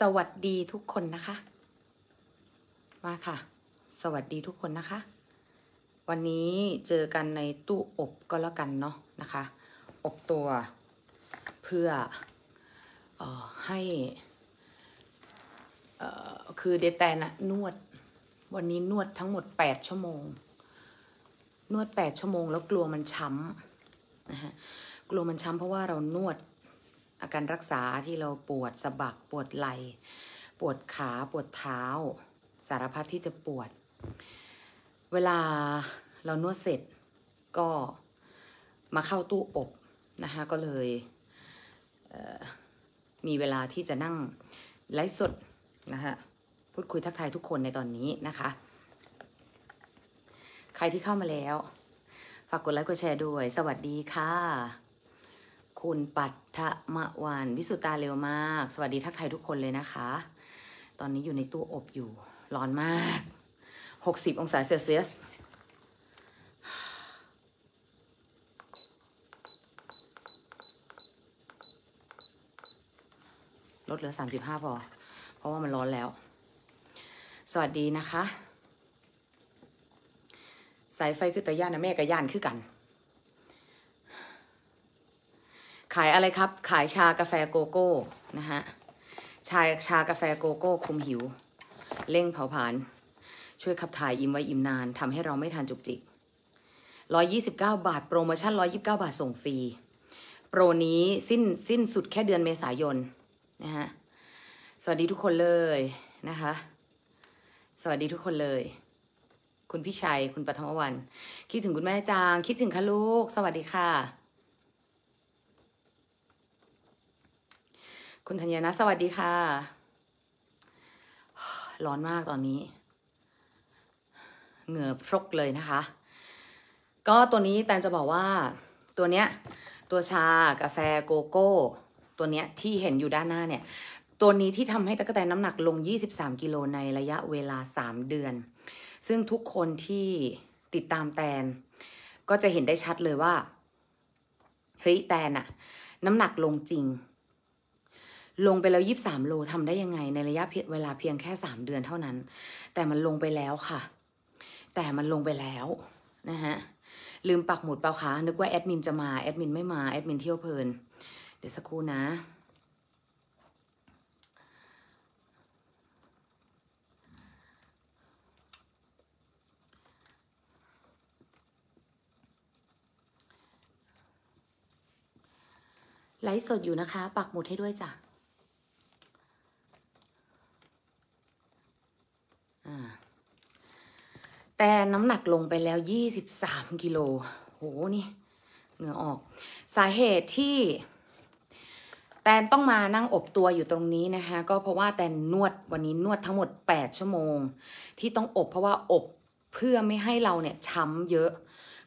สวัสดีทุกคนนะคะมาค่ะสวัสดีทุกคนนะคะ วันนี้เจอกันในตู้อบก็แล้วกันเนาะนะคะ อบตัว เพื่อออให้คือเดตแตนะนวดวันนี้นวดทั้งหมด8ชั่วโมงนวด8ชั่วโมงแล้วกลัวมันช้ำนะฮะกลัวมันช้ำเพราะว่าเรานวดอาการรักษาที่เราปวดสะบักปวดไหล่ปวดขาปวดเท้า สารพัดที่จะปวด เวลาเรานวดเสร็จก็มาเข้าตู้อบนะคะก็เลยเมีเวลาที่จะนั่งไลฟ์สดนะคะพูดคุยทักทายทุกคนในตอนนี้นะคะ ใครที่เข้ามาแล้ว ฝากกดไลค์กดแชร์ด้วย สวัสดีค่ะคุณปัทธมะวันวิสุตาเร็วมาก สวัสดีทักทายทุกคนเลยนะคะ ตอนนี้อยู่ในตู้อบอยู่ ร้อนมาก 60 องศาเซลเซียสลดเหลือ 35พอเพราะว่ามันร้อนแล้ว สวัสดีนะคะ สายไฟคือตะย่านนะแม่กับย่านคือกันขายอะไรครับ ขายชากาแฟโกโก้นะฮะ ชาชากาแฟโกโก้คุมหิวเร่งเผาผลาญช่วยขับถ่ายอิ่มไว้อิ่มนานทำให้เราไม่ทานจุกจิก129 บาทโปรโมชั่น 129 บาท ส่งฟรี โปรนี้สิ้นสิ้นสุดแค่เดือนเมษายนนะฮะสวัสดีทุกคนเลยนะคะ สวัสดีทุกคนเลย คุณพี่ชัยคุณปฐมวัน คิดถึงคุณแม่จางคิดถึงคะลูก สวัสดีค่ะคุณธัญญานะสวัสดีค่ะ ร้อนมากตอนนี้เหงื่อพรกเลยนะคะ ก็ตัวนี้แตนจะบอกว่า ตัวเนี้ยตัวชากาแฟโกโก้ตัวเนี้ยที่เห็นอยู่ด้านหน้าเนี่ย ตัวนี้ที่ทำให้ตะกแตนน้ำหนักลง 23กิโลในระยะเวลา 3 เดือน ซึ่งทุกคนที่ติดตามแตนก็จะเห็นได้ชัดเลยว่า เฮ้ยแตนอะน้ำหนักลงจริงลงไปแล้วยีิบสามโลทำได้ยังไงในระยะเวลาเพียงแค่สามเดือนเท่านั้น แต่มันลงไปแล้วค่ะ แต่มันลงไปแล้ว นะฮะลืมปักหมุดเปล่าคะนึกว่า แอดมิน จะมา แอดมินไม่มา แอดมินเที่ยวเพลิน เดี๋ยวสักครู่นะ ไลฟ์สดอยู่นะคะ ปักหมุดให้ด้วยจ้ะแต่น้ำหนักลงไปแล้ว 23กิโลโห นี่ เหงื่อออก สาเหตุที่แตนต้องมานั่งอบตัวอยู่ตรงนี้นะคะ ก็เพราะว่าแตนนวดวันนี้นวดทั้งหมด8ชั่วโมง ที่ต้องอบเพราะว่าอบเพื่อไม่ให้เราเนี่ยช้ำเยอะ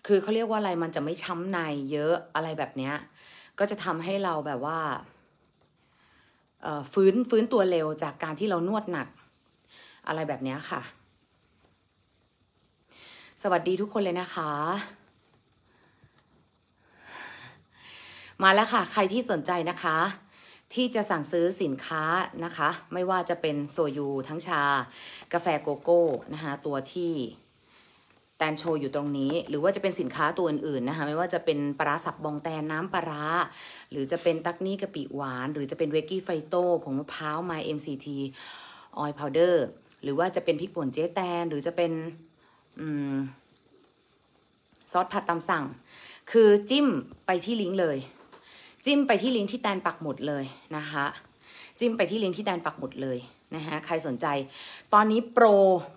คือเขาเรียกว่าอะไรมันจะไม่ช้ำในเยอะอะไรแบบเนี้ยก็จะทำให้เราแบบว่า ฟื้นฟื้นตัวเร็วจากการที่เรานวดหนักอะไรแบบนี้ค่ะ สวัสดีทุกคนเลยนะคะ มาแล้วค่ะ ใครที่สนใจนะคะ ที่จะสั่งซื้อสินค้านะคะ ไม่ว่าจะเป็นโซยูทั้งชา กาแฟโกโก้นะคะ ตัวที่แตนโชว์อยู่ตรงนี้ หรือว่าจะเป็นสินค้าตัวอื่นๆนะคะ ไม่ว่าจะเป็นปลาสับบองแตนน้ำปลาหรือจะเป็นตักนี่กะปิหวาน หรือจะเป็นเวกกี้ไฟโต้ผงมะพร้าวไมเอ็มซีทีออยล์พาวเดอร์หรือว่าจะเป็นพริกป่นเจ๊แตนหรือจะเป็นอซอสผัดตามสั่ง คือจิ้มไปที่ลิงก์เลย จิ้มไปที่ลิงก์ที่แตนปักหมุดเลยนะคะ จิ้มไปที่ลิงก์ที่แตนปักหมุดเลยนะฮะใครสนใจ ตอนนี้โปร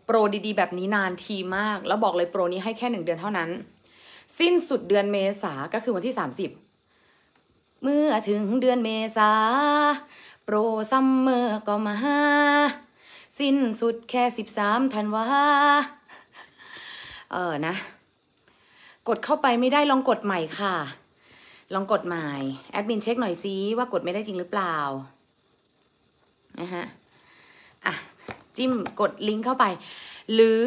โปรดีๆแบบนี้นานทีมาก แล้วบอกเลยโปรนี้ให้แค่หนึ่งเดือนเท่านั้น สิ้นสุดเดือนเมษาก็คือวันที่สามิบเมื่อถึงเดือนเมษาโปรซัมเมอร์ก็มาสิ้น สุดแค่สิบสามธันวา เออนะกดเข้าไปไม่ได้ลองกดใหม่ค่ะ ลองกดใหม่ แอดมินเช็คหน่อยซิว่ากดไม่ได้จริงหรือเปล่านะฮะอ่ะจิ้ม กดลิงก์เข้าไป หรือ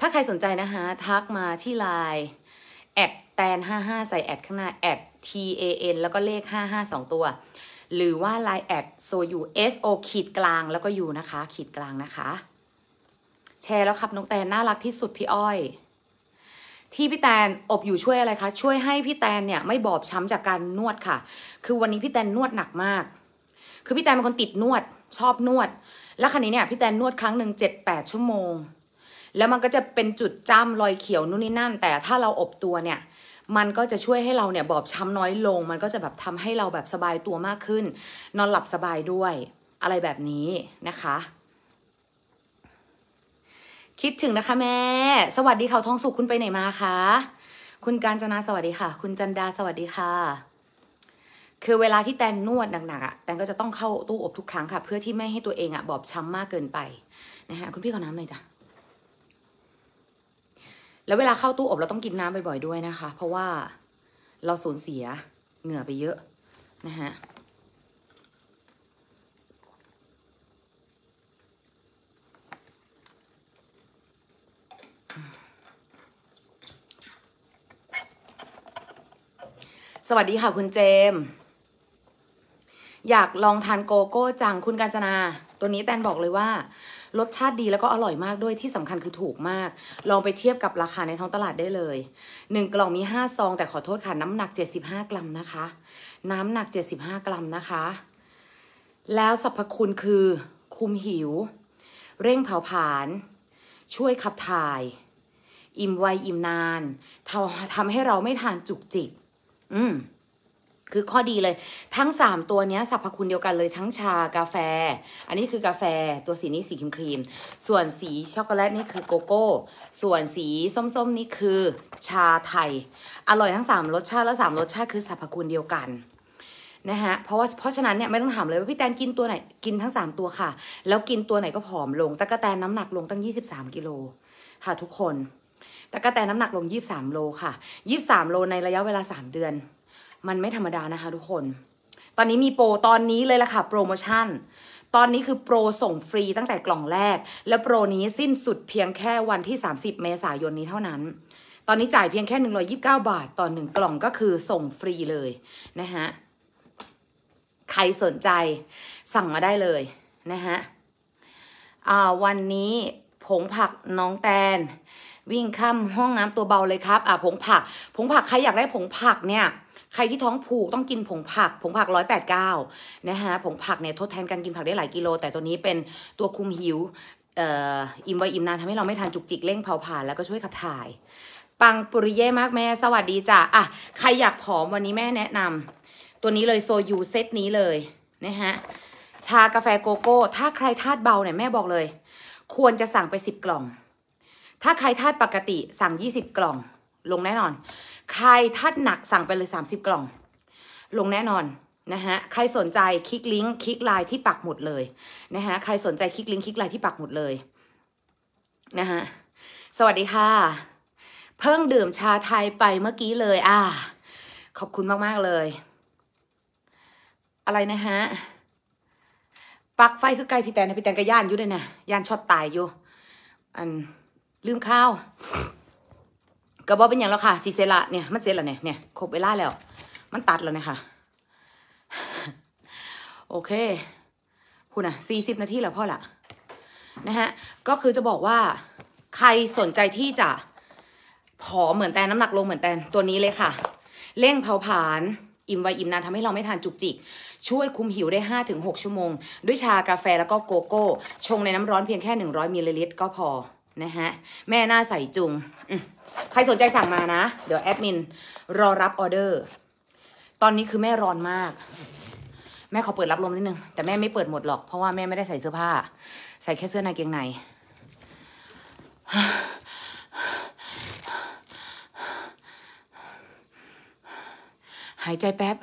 ถ้าใครสนใจนะฮะทักมาที่ไลน์แอดแตน 55 ใส่แอดข้างหน้าแอด t a n แล้วก็เลข 552 ตัวหรือว่า l i น์แอดโซยูเอสโอขีดกลางแล้วก็ยูนะคะ ขีดกลางนะคะ แชร์แล้วครับน้องแตนน่ารักที่สุดพี่อ้อยที่พี่แตนอบอยู่ช่วยอะไรคะช่วยให้พี่แตนเนี่ยไม่บอบช้ำจากการนวดค่ะ คือวันนี้พี่แตนนวดหนักมาก คือพี่แตนเป็นคนติดนวด ชอบนวด แล้วคันนี้เนี่ยพี่แตนนวดครั้งหนึ่งเจ็ดแปดชั่วโมงแล้วมันก็จะเป็นจุดจ้ำรอยเขียวนู่นนี่นั่น แต่ถ้าเราอบตัวเนี่ยมันก็จะช่วยให้เราเนี่ยบอบช้ำน้อยลง มันก็จะแบบทำให้เราแบบสบายตัวมากขึ้น นอนหลับสบายด้วยอะไรแบบนี้นะคะ คิดถึงนะคะแม่ สวัสดีเขาทองสุขคุณไปไหนมาคะคุณการจนาสวัสดีค่ะ คุณจันดาสวัสดีค่ะ คือเวลาที่แตนนวดหนักๆอ่ะแตนก็จะต้องเข้าตู้อบทุกครั้งค่ะ เพื่อที่ไม่ให้ตัวเองอ่ะบอบช้ำมากเกินไปนะคะคุณพี่ขอน้ำหน่อยจ้ะแล้วเวลาเข้าตู้อบ เราต้องกินน้ำบ่อยๆ ด้วยนะคะ เพราะว่าเราสูญเสียเหงื่อไปเยอะนะฮะสวัสดีค่ะคุณเจม อยากลองทานโกโก้จังคุณกาญจนาตัวนี้แตนบอกเลยว่า รสชาติดีแล้วก็อร่อยมากด้วยที่สำคัญคือถูกมาก ลองไปเทียบกับราคาในท้องตลาดได้เลย 1 กล่องมี 5 ซอง แต่ขอโทษค่ะ น้ำหนัก 75 กรัมนะคะ น้ำหนัก 75 กรัมนะคะ แล้วสรรพคุณคือ คุมหิว เร่งเผาผลาญช่วยขับถ่าย อิ่มไว อิ่มนานทำให้เราไม่ทานจุกจิกอืมคือข้อดีเลยทั้ง 3 ตัวนี้สรรพคุณเดียวกันเลยทั้งชากาแฟ อันนี้คือกาแฟตัวสีนี้สีครีมครีม ส่วนสีช็อกโกแลตนี่คือโกโก้ ส่วนสีส้มๆนี่คือ ชาไทยอร่อยทั้ง3รสชาติและ 3รสชาติคือสรรพคุณเดียวกันนะฮะเพราะว่าเพราะฉะนั้นเนี่ยไม่ต้องถามเลยว่าพี่แตนกินตัวไหนกินทั้ง 3 ตัวค่ะ แล้วกินตัวไหนก็ผอมลง ตะกะแตนน้ำหนักลงตั้ง 23กิโลค่ะ ทุกคนตะกะแตนน้ำหนักลง23โลค่ะ 23โลในระยะเวลา 3 เดือนมันไม่ธรรมดานะคะทุกคน ตอนนี้มีโปร ตอนนี้เลยละค่ะโปรโมชั่น ตอนนี้คือโปรส่งฟรีตั้งแต่กล่องแรก และโปรนี้สิ้นสุดเพียงแค่วันที่ 30 เมษายนนี้เท่านั้น ตอนนี้จ่ายเพียงแค่ 129 บาทต่อหนึ่งกล่องก็คือส่งฟรีเลยนะฮะใครสนใจสั่งมาได้เลยนะฮะวันนี้ผงผักน้องแตน วิ่งข้ามห้องน้ำตัวเบาเลยครับอ่าผงผักผงผักใครอยากได้ผงผักเนี่ยใครที่ท้องผูกต้องกินผงผักผงผักร้อยแปดเก้านะฮะผงผักเนี่ยทดแทนการกินผักได้หลายกิโล แต่ตัวนี้เป็นตัวคุมหิวออิ่มไวอิ่มนานทำให้เราไม่ทานจุกจิกเร่งเผาผลาญแล้วก็ช่วยขับถ่าย ปังปุริเย่มากแม่ สวัสดีจ้ะ อ่ะ ใครอยากผอมวันนี้แม่แนะนำตัวนี้เลยโซยูเซตนี้เลย นะฮะ ชากาแฟโกโก้ ถ้าใครทาดเบาเนี่ยแม่บอกเลย ควรจะสั่งไปสิบกล่อง ถ้าใครทาดปกติสั่งยี่สิบกล่อง ลงแน่นอนใครทัดหนักสั่งไปเลย 30กล่อง ลงแน่นอนนะฮะใครสนใจคลิกลิงก์คลิกไลน์ที่ปักหมุดเลยนะฮะใครสนใจคลิกลิงก์คลิกไลน์ที่ปักหมุดเลยนะฮะสวัสดีค่ะ เพิ่งดื่มชาไทยไปเมื่อกี้เลย อ่า ขอบคุณมากๆเลย อะไรนะฮะปักไฟคือไกลพี่แตนพี่แตนก็ย่านอยู่เลยนะย่านช็อตตายอยู่อันลืมข้าวกระบอกเป็นอย่างแล้วค่ะซีเซละเนี่ยมันเซละเนี่ยเนี่ยครบเวลาแล้ว มันตัดแล้วเนี่ยค่ะ โอเคคุณอะสี่สิบนาทีแล้วพ่อละนะฮะก็คือจะบอกว่าใครสนใจที่จะผอมเหมือนแตนน้ำหนักลงเหมือนแตนตัวนี้เลยค่ะเร่งเผาผลาญอิ่มไวอิ่มนานทำให้เราไม่ทานจุกจิกช่วยคุมหิวได้5กชั่วโมง ด้วยชากาแฟแล้วก็โกโก้ชงในน้ำร้อนเพียงแค่100มิลลิลิตรก็พอนะฮะ แม่หน้าใสจุงใครสนใจสั่งมานะ เดี๋ยวแอดมินรอรับออเดอร์ ตอนนี้คือแม่ร้อนมาก แม่ขอเปิดรับลมนิดนึง แต่แม่ไม่เปิดหมดหรอก เพราะว่าแม่ไม่ได้ใส่เสื้อผ้า ใส่แค่เสื้อในเกงใน หายใจแป๊บ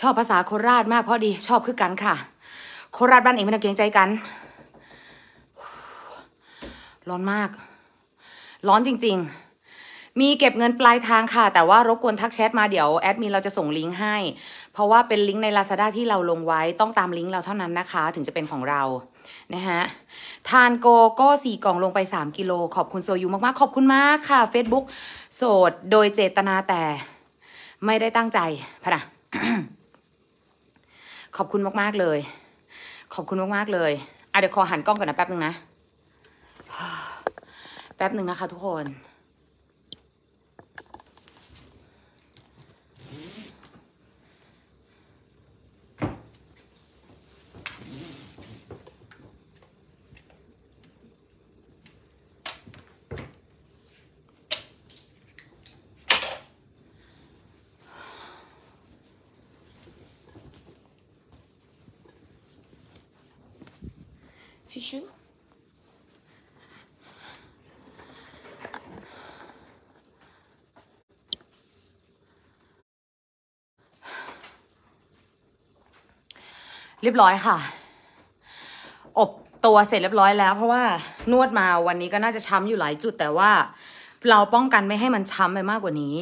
ชอบภาษาโคราชมากพอดี ชอบคือกันค่ะ โคราชบ้านเองไม่ต้องเกรงใจกันร้อนมาก ร้อนจริงๆ มีเก็บเงินปลายทางค่ะ แต่ว่ารบกวนทักแชทมาเดี๋ยวแอดมินเราจะส่งลิงก์ให้ เพราะว่าเป็นลิงก์ใน Lazada ที่เราลงไว้ ต้องตามลิงก์เราเท่านั้นนะคะ ถึงจะเป็นของเรา นะฮะ ทานโกโก้สี่กล่องลงไป 3 กิโล ขอบคุณโซยูมาก ๆ ขอบคุณมากค่ะ Facebook โสดโดยเจตนาแต่ไม่ได้ตั้งใจพะนะ ขอบคุณมากๆ เลย ขอบคุณมากๆ เลยอ่ะเดี๋ยวขอหันกล้องก่อนนะแป๊บนึงนะแป๊บหนึ่งนะคะทุกคนเรียบร้อยค่ะ อบตัวเสร็จเรียบร้อยแล้ว เพราะว่านวดมาวันนี้ก็น่าจะช้ำอยู่หลายจุดแต่ว่า เราป้องกันไม่ให้มันช้ำไปมากกว่านี้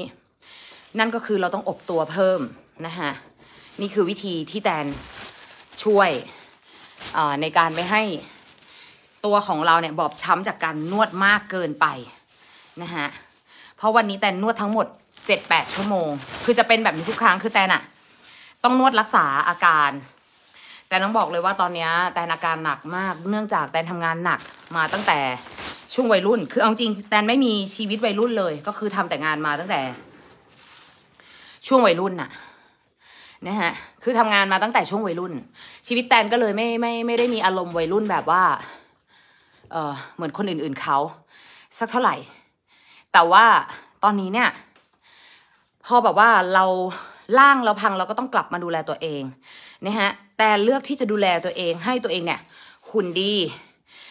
นั่นก็คือเราต้องอบตัวเพิ่มนะคะนี่คือวิธีที่แตนช่วยในการไม่ให้ตัวของเราเนี่ยบอบช้ำจากการนวดมากเกินไปนะฮะเพราะวันนี้แตนนวดทั้งหมด7-8ชั่วโมง คือจะเป็นแบบนี้ทุกครั้งคือแตนอะต้องนวดรักษาอาการแต่ต้องบอกเลยว่าตอนนี้แต่อาการหนักมากเนื่องจากแต่ทำงานหนักมาตั้งแต่ช่วงวัยรุ่น คือเอาจริงแต่ไม่มีชีวิตวัยรุ่นเลย ก็คือทำแต่งานมาตั้งแต่ช่วงวัยรุ่นน่ะนะฮะคือทำงานมาตั้งแต่ช่วงวัยรุ่น ชีวิตแตนก็เลยไม่ไม่ไม่ได้มีอารมณ์วัยรุ่นแบบว่าเออเหมือนคนอื่นๆเขาสักเท่าไหร่ แต่ว่าตอนนี้เนี่ยพอแบบว่าเราล่างเราพังเราก็ต้องกลับมาดูแลตัวเองนะฮะแต่เลือกที่จะดูแลตัวเองให้ตัวเองเนี่ยหุ่นดี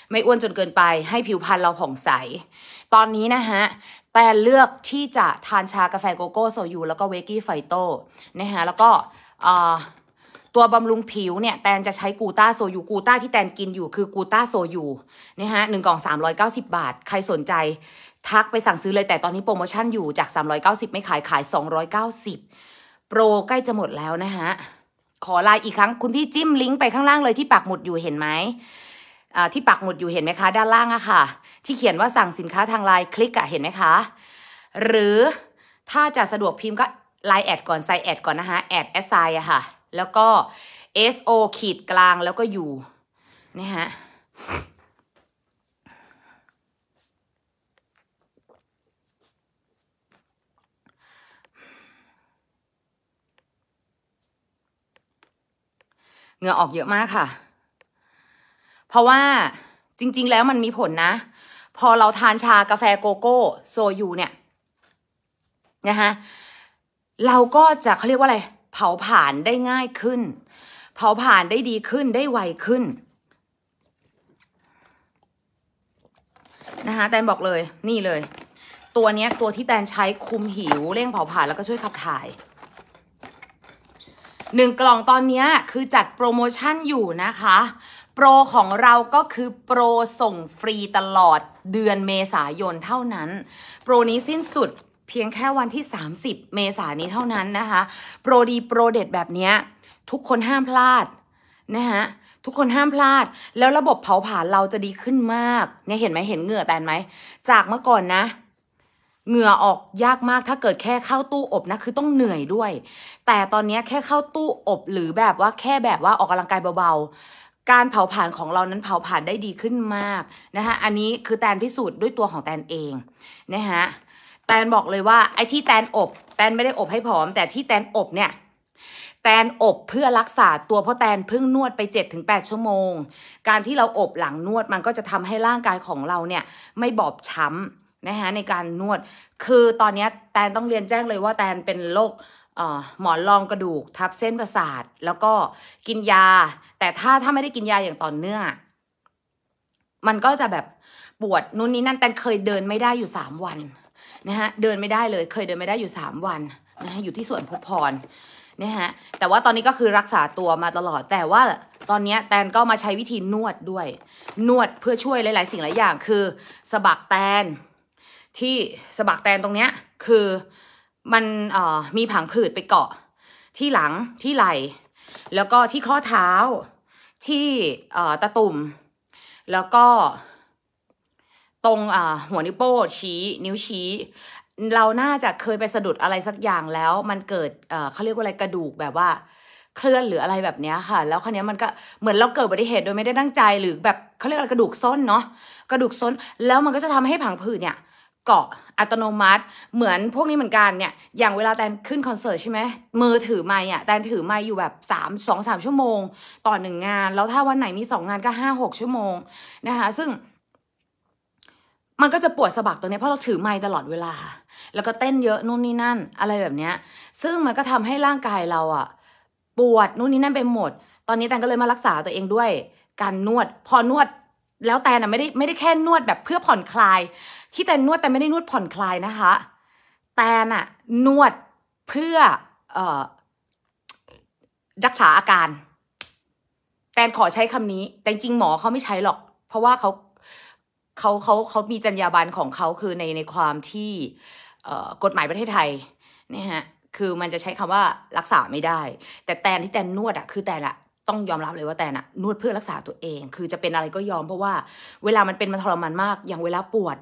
ไม่อ้วนจนเกินไปให้ผิวพรรณเราผ่องใสตอนนี้นะฮะแต่เลือกที่จะทานชากาแฟโกโก้โซยูแล้วก็เวกี้ไฟโตนะฮะแล้วก็ตัวบำรุงผิวเนี่ยแตนจะใช้กูต้าโซยูกูต้าที่แตนกินอยู่คือกูต้าโซยูนะฮะหนึ่งกล่อง390 บาท ใครสนใจ ทักไปสั่งซื้อเลยแต่ตอนนี้โปรโมชั่นอยู่จาก 390 ไม่ขายขาย 290โปรใกล้จะหมดแล้วนะฮะขอไลน์อีกครั้งคุณพี่จิ้มลิงก์ไปข้างล่างเลยที่ปักหมุดอยู่เห็นไหมที่ปักหมุดอยู่เห็นไหมคะด้านล่างอะค่ะที่เขียนว่าสั่งสินค้าทางไลน์คลิกอะเห็นไหมคะหรือถ้าจะสะดวกพิมพ์ก็ไลน์แอดก่อนใส่แอดก่อนนะคะแอดแอดไซอะค่ะ แล้วก็ so ขีดกลางแล้วก็อยู่นี่ฮะงื่อออกเยอะมากค่ะ เพราะว่าจริงๆ แล้วมันมีผลนะ พอเราทานชากาแฟโกโก้โซยูเนี่ย นะคะเราก็จะเขาเรียกว่าอะไร เผาผ่านได้ง่ายขึ้น เผาผ่านได้ดีขึ้น ได้ไวขึ้น นะคะแตนบอกเลย นี่เลย ตัวนี้ตัวที่แตนใช้คุมหิวเร่งเผาผ่านแล้วก็ช่วยขับถ่ายหนึ่งกล่องตอนนี้คือจัดโปรโมชั่นอยู่นะคะโปรของเราก็คือโปรส่งฟรีตลอดเดือนเมษายนเท่านั้น โปรนี้สิ้นสุดเพียงแค่วันที่ 30 เมษายนนี้เท่านั้นนะคะ โปรดีโปรเด็ดแบบนี้ทุกคนห้ามพลาด นะคะทุกคนห้ามพลาด แล้วระบบเผาผลาญเราจะดีขึ้นมากเนี่ยเห็นไหมเห็นเหงื่อแตนไหมจากเมื่อก่อนนะเหงื่อออกยากมากถ้าเกิดแค่เข้าตู้อบนะ คือต้องเหนื่อยด้วย แต่ตอนนี้แค่เข้าตู้อบหรือแบบว่าแค่แบบว่าออกกำลังกายเบาๆการเผาผ่านของเรานั้นเผาผ่านได้ดีขึ้นมากนะคะอันนี้คือแตนพิสูจน์ด้วยตัวของแตนเองนะคะแตนบอกเลยว่าไอ้ที่แตนอบแตนไม่ได้อบให้ผอม แต่ที่แตนอบเนี่ยแตนอบเพื่อรักษาตัวเพราะแตนเพิ่งนวดไป7-8ชั่วโมงการที่เราอบหลังนวดมันก็จะทำให้ร่างกายของเราเนี่ยไม่บอบช้ำนะคะในการนวด คือตอนนี้แตนต้องเรียนแจ้งเลยว่าแตนเป็นโรคหมอนรองกระดูกทับเส้นประสาท แล้วก็กินยา แต่ถ้าถ้าไม่ได้กินยาอย่างต่อเนื่อง มันก็จะแบบปวดนู่นนี่นั่นแตนเคยเดินไม่ได้อยู่สามวันนะฮะเดินไม่ได้เลยเคยเดินไม่ได้อยู่สามวันนะฮะอยู่ที่สวนพพรนะฮะแต่ว่าตอนนี้ก็คือรักษาตัวมาตลอด แต่ว่าตอนนี้แตนก็มาใช้วิธีนวดด้วย นวดเพื่อช่วยหลาย ๆ สิ่งหลายอย่าง คือสะบักแตนที่สะบักแตนตรงเนี้ยคือมันมีผังผืดไปเกาะ ที่หลังที่ไหล่แล้วก็ที่ข้อเท้าที่ตะตุ่มแล้วก็ตรงหัวนิ้วโป้ชี้ นิ้วชี้ เราน่าจะเคยไปสะดุดอะไรสักอย่างแล้วมันเกิดเขาเรียกว่าอะไรกระดูกแบบว่า เคลื่อนหรืออะไรแบบนี้ค่ะ แล้วคันนี้มันก็เหมือนเราเกิดอุบัติเหตุโดยไม่ได้ตั้งใจหรือแบบเขาเรียกอะไรกระดูกส้นเนาะกระดูกส้น แล้วมันก็จะทำให้ผังผืดเนี่ยกาะอัตโนมัติเหมือนพวกนี้เหมือนกันเนี่ยอย่างเวลาแตนขึ้นคอนเสิร์ตใช่ไหมมือถือไม้อะแตนถือไม้อยู่แบบ3 2 3ชั่วโมงต่อหนึ่งงานแล้วถ้าวันไหนมี2งานก็5 6ชั่วโมงนะคะ ซึ่งมันก็จะปวดสะบักตรงนี้เพราะเราถือไม้ตลอดเวลา แล้วก็เต้นเยอะนู่นนี่นั่นอะไรแบบเนี้ย ซึ่งมันก็ทำให้ร่างกายเราอะปวดนู่นนี่นั่นไปหมด ตอนนี้แตนก็เลยมารักษาตัวเองด้วยการนวด พอนวดแล้วแตนอะไม่ได้ไม่ได้แค่นวดแบบเพื่อผ่อนคลาย ที่แตนนวดแต่ไม่ได้นวดผ่อนคลายนะคะแตนอะนวดเพื่ออรักษาอาการแตนขอใช้คำนี้ แต่จริงหมอเขาไม่ใช้หรอก เพราะว่าเขาเขาเขาเขามีจรรยาบรรณของเขาคือในในความที่เกฎหมายประเทศไทยนี่ฮะคือมันจะใช้คำว่ารักษาไม่ได้ แต่แตนที่แตนนวดอะคือแตนอะต้องยอมรับเลยว่าแต่น่ะนวดเพื่อรักษาตัวเองคือจะเป็นอะไรก็ยอมเพราะว่าเวลามันเป็นมันทรมานมาก อย่างเวลาปวด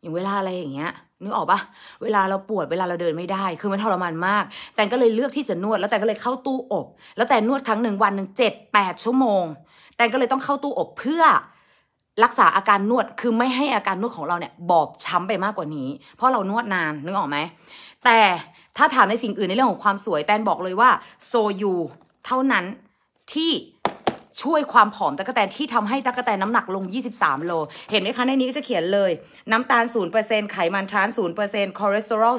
อย่างเวลาอะไรอย่างเงี้ยนึกออกปะเวลาเราปวดเวลาเราเดินไม่ได้ คือมันทรมานมาก แต่ก็เลยเลือกที่จะนวดแล้วแต่ก็เลยเข้าตู้อบ แล้วแต่นวดครั้งหนึ่งวันหนึ่งเจ็ดแปดชั่วโมง แต่ก็เลยต้องเข้าตู้อบเพื่อรักษาอาการนวดคือไม่ให้อาการนวดของเราเนี่ยบอบช้ำไปมากกว่านี้ เพราะเรานวดนานนึกออกไหมแต่ถ้าถามในสิ่งอื่นในเรื่องของความสวยแตนบอกเลยว่าโซยูเท่านั้นที่ช่วยความผอมตะกะแตนที่ทำให้ตะกะแตนน้าหนักลง 23 โล เห็นไหมคะในนี้ก็จะเขียนเลย น้ำตาล 0%ไขมันทรานส์0%คอเลสเตอรอล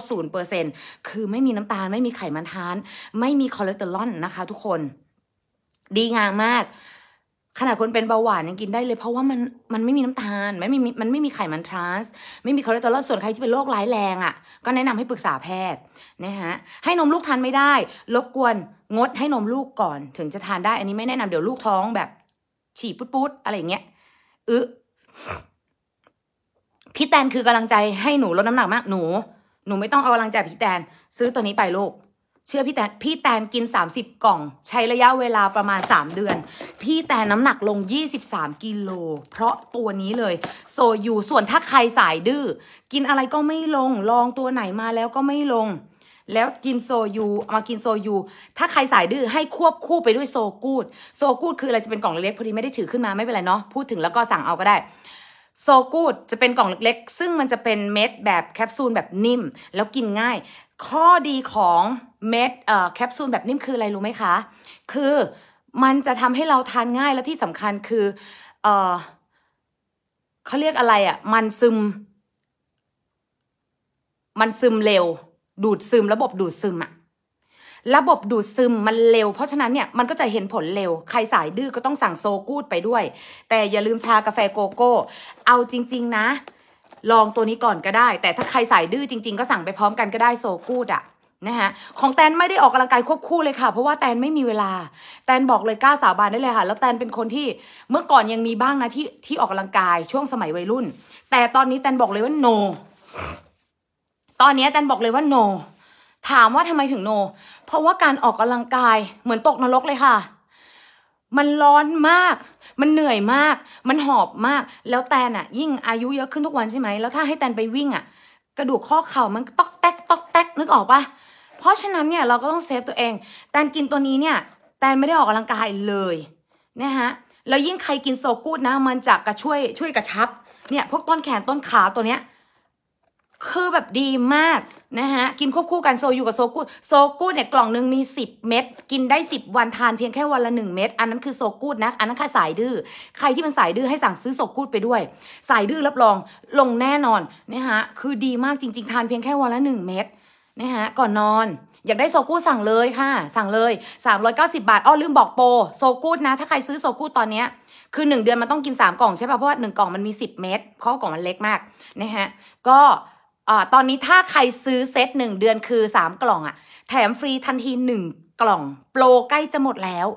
0%คือไม่มีน้ำตาล ไม่มีไขมันทราน ไม่มีคอเลสเตอรอลนะคะทุกคน ดีงามมากขนาดคนเป็นเบาหวานยังกินได้เลย เพราะว่ามันมันไม่มีน้ำตาลไม่มี มันไม่มีไขมันทรานส์ไม่มีคอเลสเตอรอลส่วนใครที่เป็นโรคร้ายแรงอะ่ะก็แนะนำให้ปรึกษาแพทย์นะฮะ ให้นมลูกทานไม่ได้ รบกวน งดให้นมลูกก่อน ถึงจะทานได้ อันนี้ไม่แนะนำเดี๋ยวลูกท้องแบบ ฉี่ปุ๊ดดอะไรอย่างเงี้ยอึพี่แตนคือกำลังใจให้หนูลดน้ำหนักมากหนู หนูไม่ต้องเอากำลังใจพี่แตนซื้อตัวนี้ไปลูกเชื่อพี่แตนพี่แตนกิน 30 กล่อง ใช้ระยะเวลาประมาณ 3 เดือน พี่แตนน้ำหนักลง 23กิโลเพราะตัวนี้เลยโซยูส่วนถ้าใครสายดื้อ กินอะไรก็ไม่ลงลองตัวไหนมาแล้วก็ไม่ลง แล้วกินโซยูมากินโซยูถ้าใครสายดื้อให้ควบคู่ไปด้วยโซกูดโซกูดคืออะไรจะเป็นกล่องเล็กพอดีไม่ได้ถือขึ้นมาไม่เป็นไรเนาะพูดถึงแล้วก็สั่งเอาก็ได้โซกูดจะเป็นกล่องเล็กๆซึ่งมันจะเป็นเม็ดแบบแคปซูลแบบนิ่ม แล้วกินง่ายข้อดีของเม็ดแคปซูลแบบนิ่มคืออะไรรู้ไหมคะ คือมันจะทำให้เราทานง่ายและที่สำคัญคือเออเขาเรียกอะไรอะ่ะ มันซึม มันซึมเร็ว ดูดซึม ระบบดูดซึมอะระบบดูดซึมมันเร็ว เพราะฉะนั้นเนี่ยมันก็จะเห็นผลเร็ว ใครสายดื้อก็ต้องสั่งโซกูดไปด้วย แต่อย่าลืมชากาแฟโกโก้ เอาจริง ๆ นะลองตัวนี้ก่อนก็ได้ แต่ถ้าใครสายดื้อจริง ๆก็สั่งไปพร้อมกันก็ได้โซกูดอะนะคะของแตนไม่ได้ออกกำลังกายควบคู่เลยค่ะ เพราะว่าแตนไม่มีเวลา แตนบอกเลยกล้าสาบานได้เลยค่ะแล้วแตนเป็นคนที่เมื่อก่อนยังมีบ้างนะที่ที่ออกกำลังกายช่วงสมัยวัยรุ่น แต่ตอนนี้แตนบอกเลยว่าโ no. ตอนนี้แตนบอกเลยว่าโ no. ถามว่าทำไมถึงโ no? เพราะว่าการออกกำลังกายเหมือนตกนรกเลยค่ะมันร้อนมาก มันเหนื่อยมาก มันหอบมาก แล้วแตนอะยิ่งอายุเยอะขึ้นทุกวันใช่ไหมแล้วถ้าให้แตนไปวิ่งอะกระดูกข้อเข่ามันตอกแตกตอกแตกนึกออกปะเพราะฉะนั้นเนี่ยเราก็ต้องเซฟตัวเองแตนกินตัวนี้เนี่ยแตนไม่ได้ออกกำลังกายเลยนะฮะแล้วยิ่งใครกินโซกูดนะมันจะกระช่วยช่วยกระชับเนี่ย พวกต้นแขนต้นขาตัวเนี้ยคือแบบดีมากนะคะกินควบคู่กันโซยูกับโซกูโซกูเนี่ยกล่องหนึ่งมี10 เม็ดกินได้ 10 วันทานเพียงแค่วันละ 1 เม็ดอันนั้นคือโซกูดนะอันนั้นค่ะสายดื้อใครที่เป็นสายดื้อให้สั่งซื้อโซกูดไปด้วย สายดื้อรับรองลงแน่นอนนะคะคือดีมากจริงๆทานเพียงแค่วันละ 1 เม็ดนะคะก่อนนอนอยากได้โซกูสั่งเลยค่ะ สั่งเลย 390 บาทอ้อลืมบอกโปโซกูดนะถ้าใครซื้อโซกูดตอนเนี้ยคือ 1 เดือนมันต้องกิน3กล่องใช่ป่ะเพราะว่า 1 กล่องมันมี 10 เม็ดข้อกล่องมันเล็กมากนะฮะก็อตอนนี้ถ้าใครซื้อเซตหนึ่งเดือนคือ 3 กล่องอะแถมฟรีทันที 1 กล่องโปรใกล้จะหมดแล้ว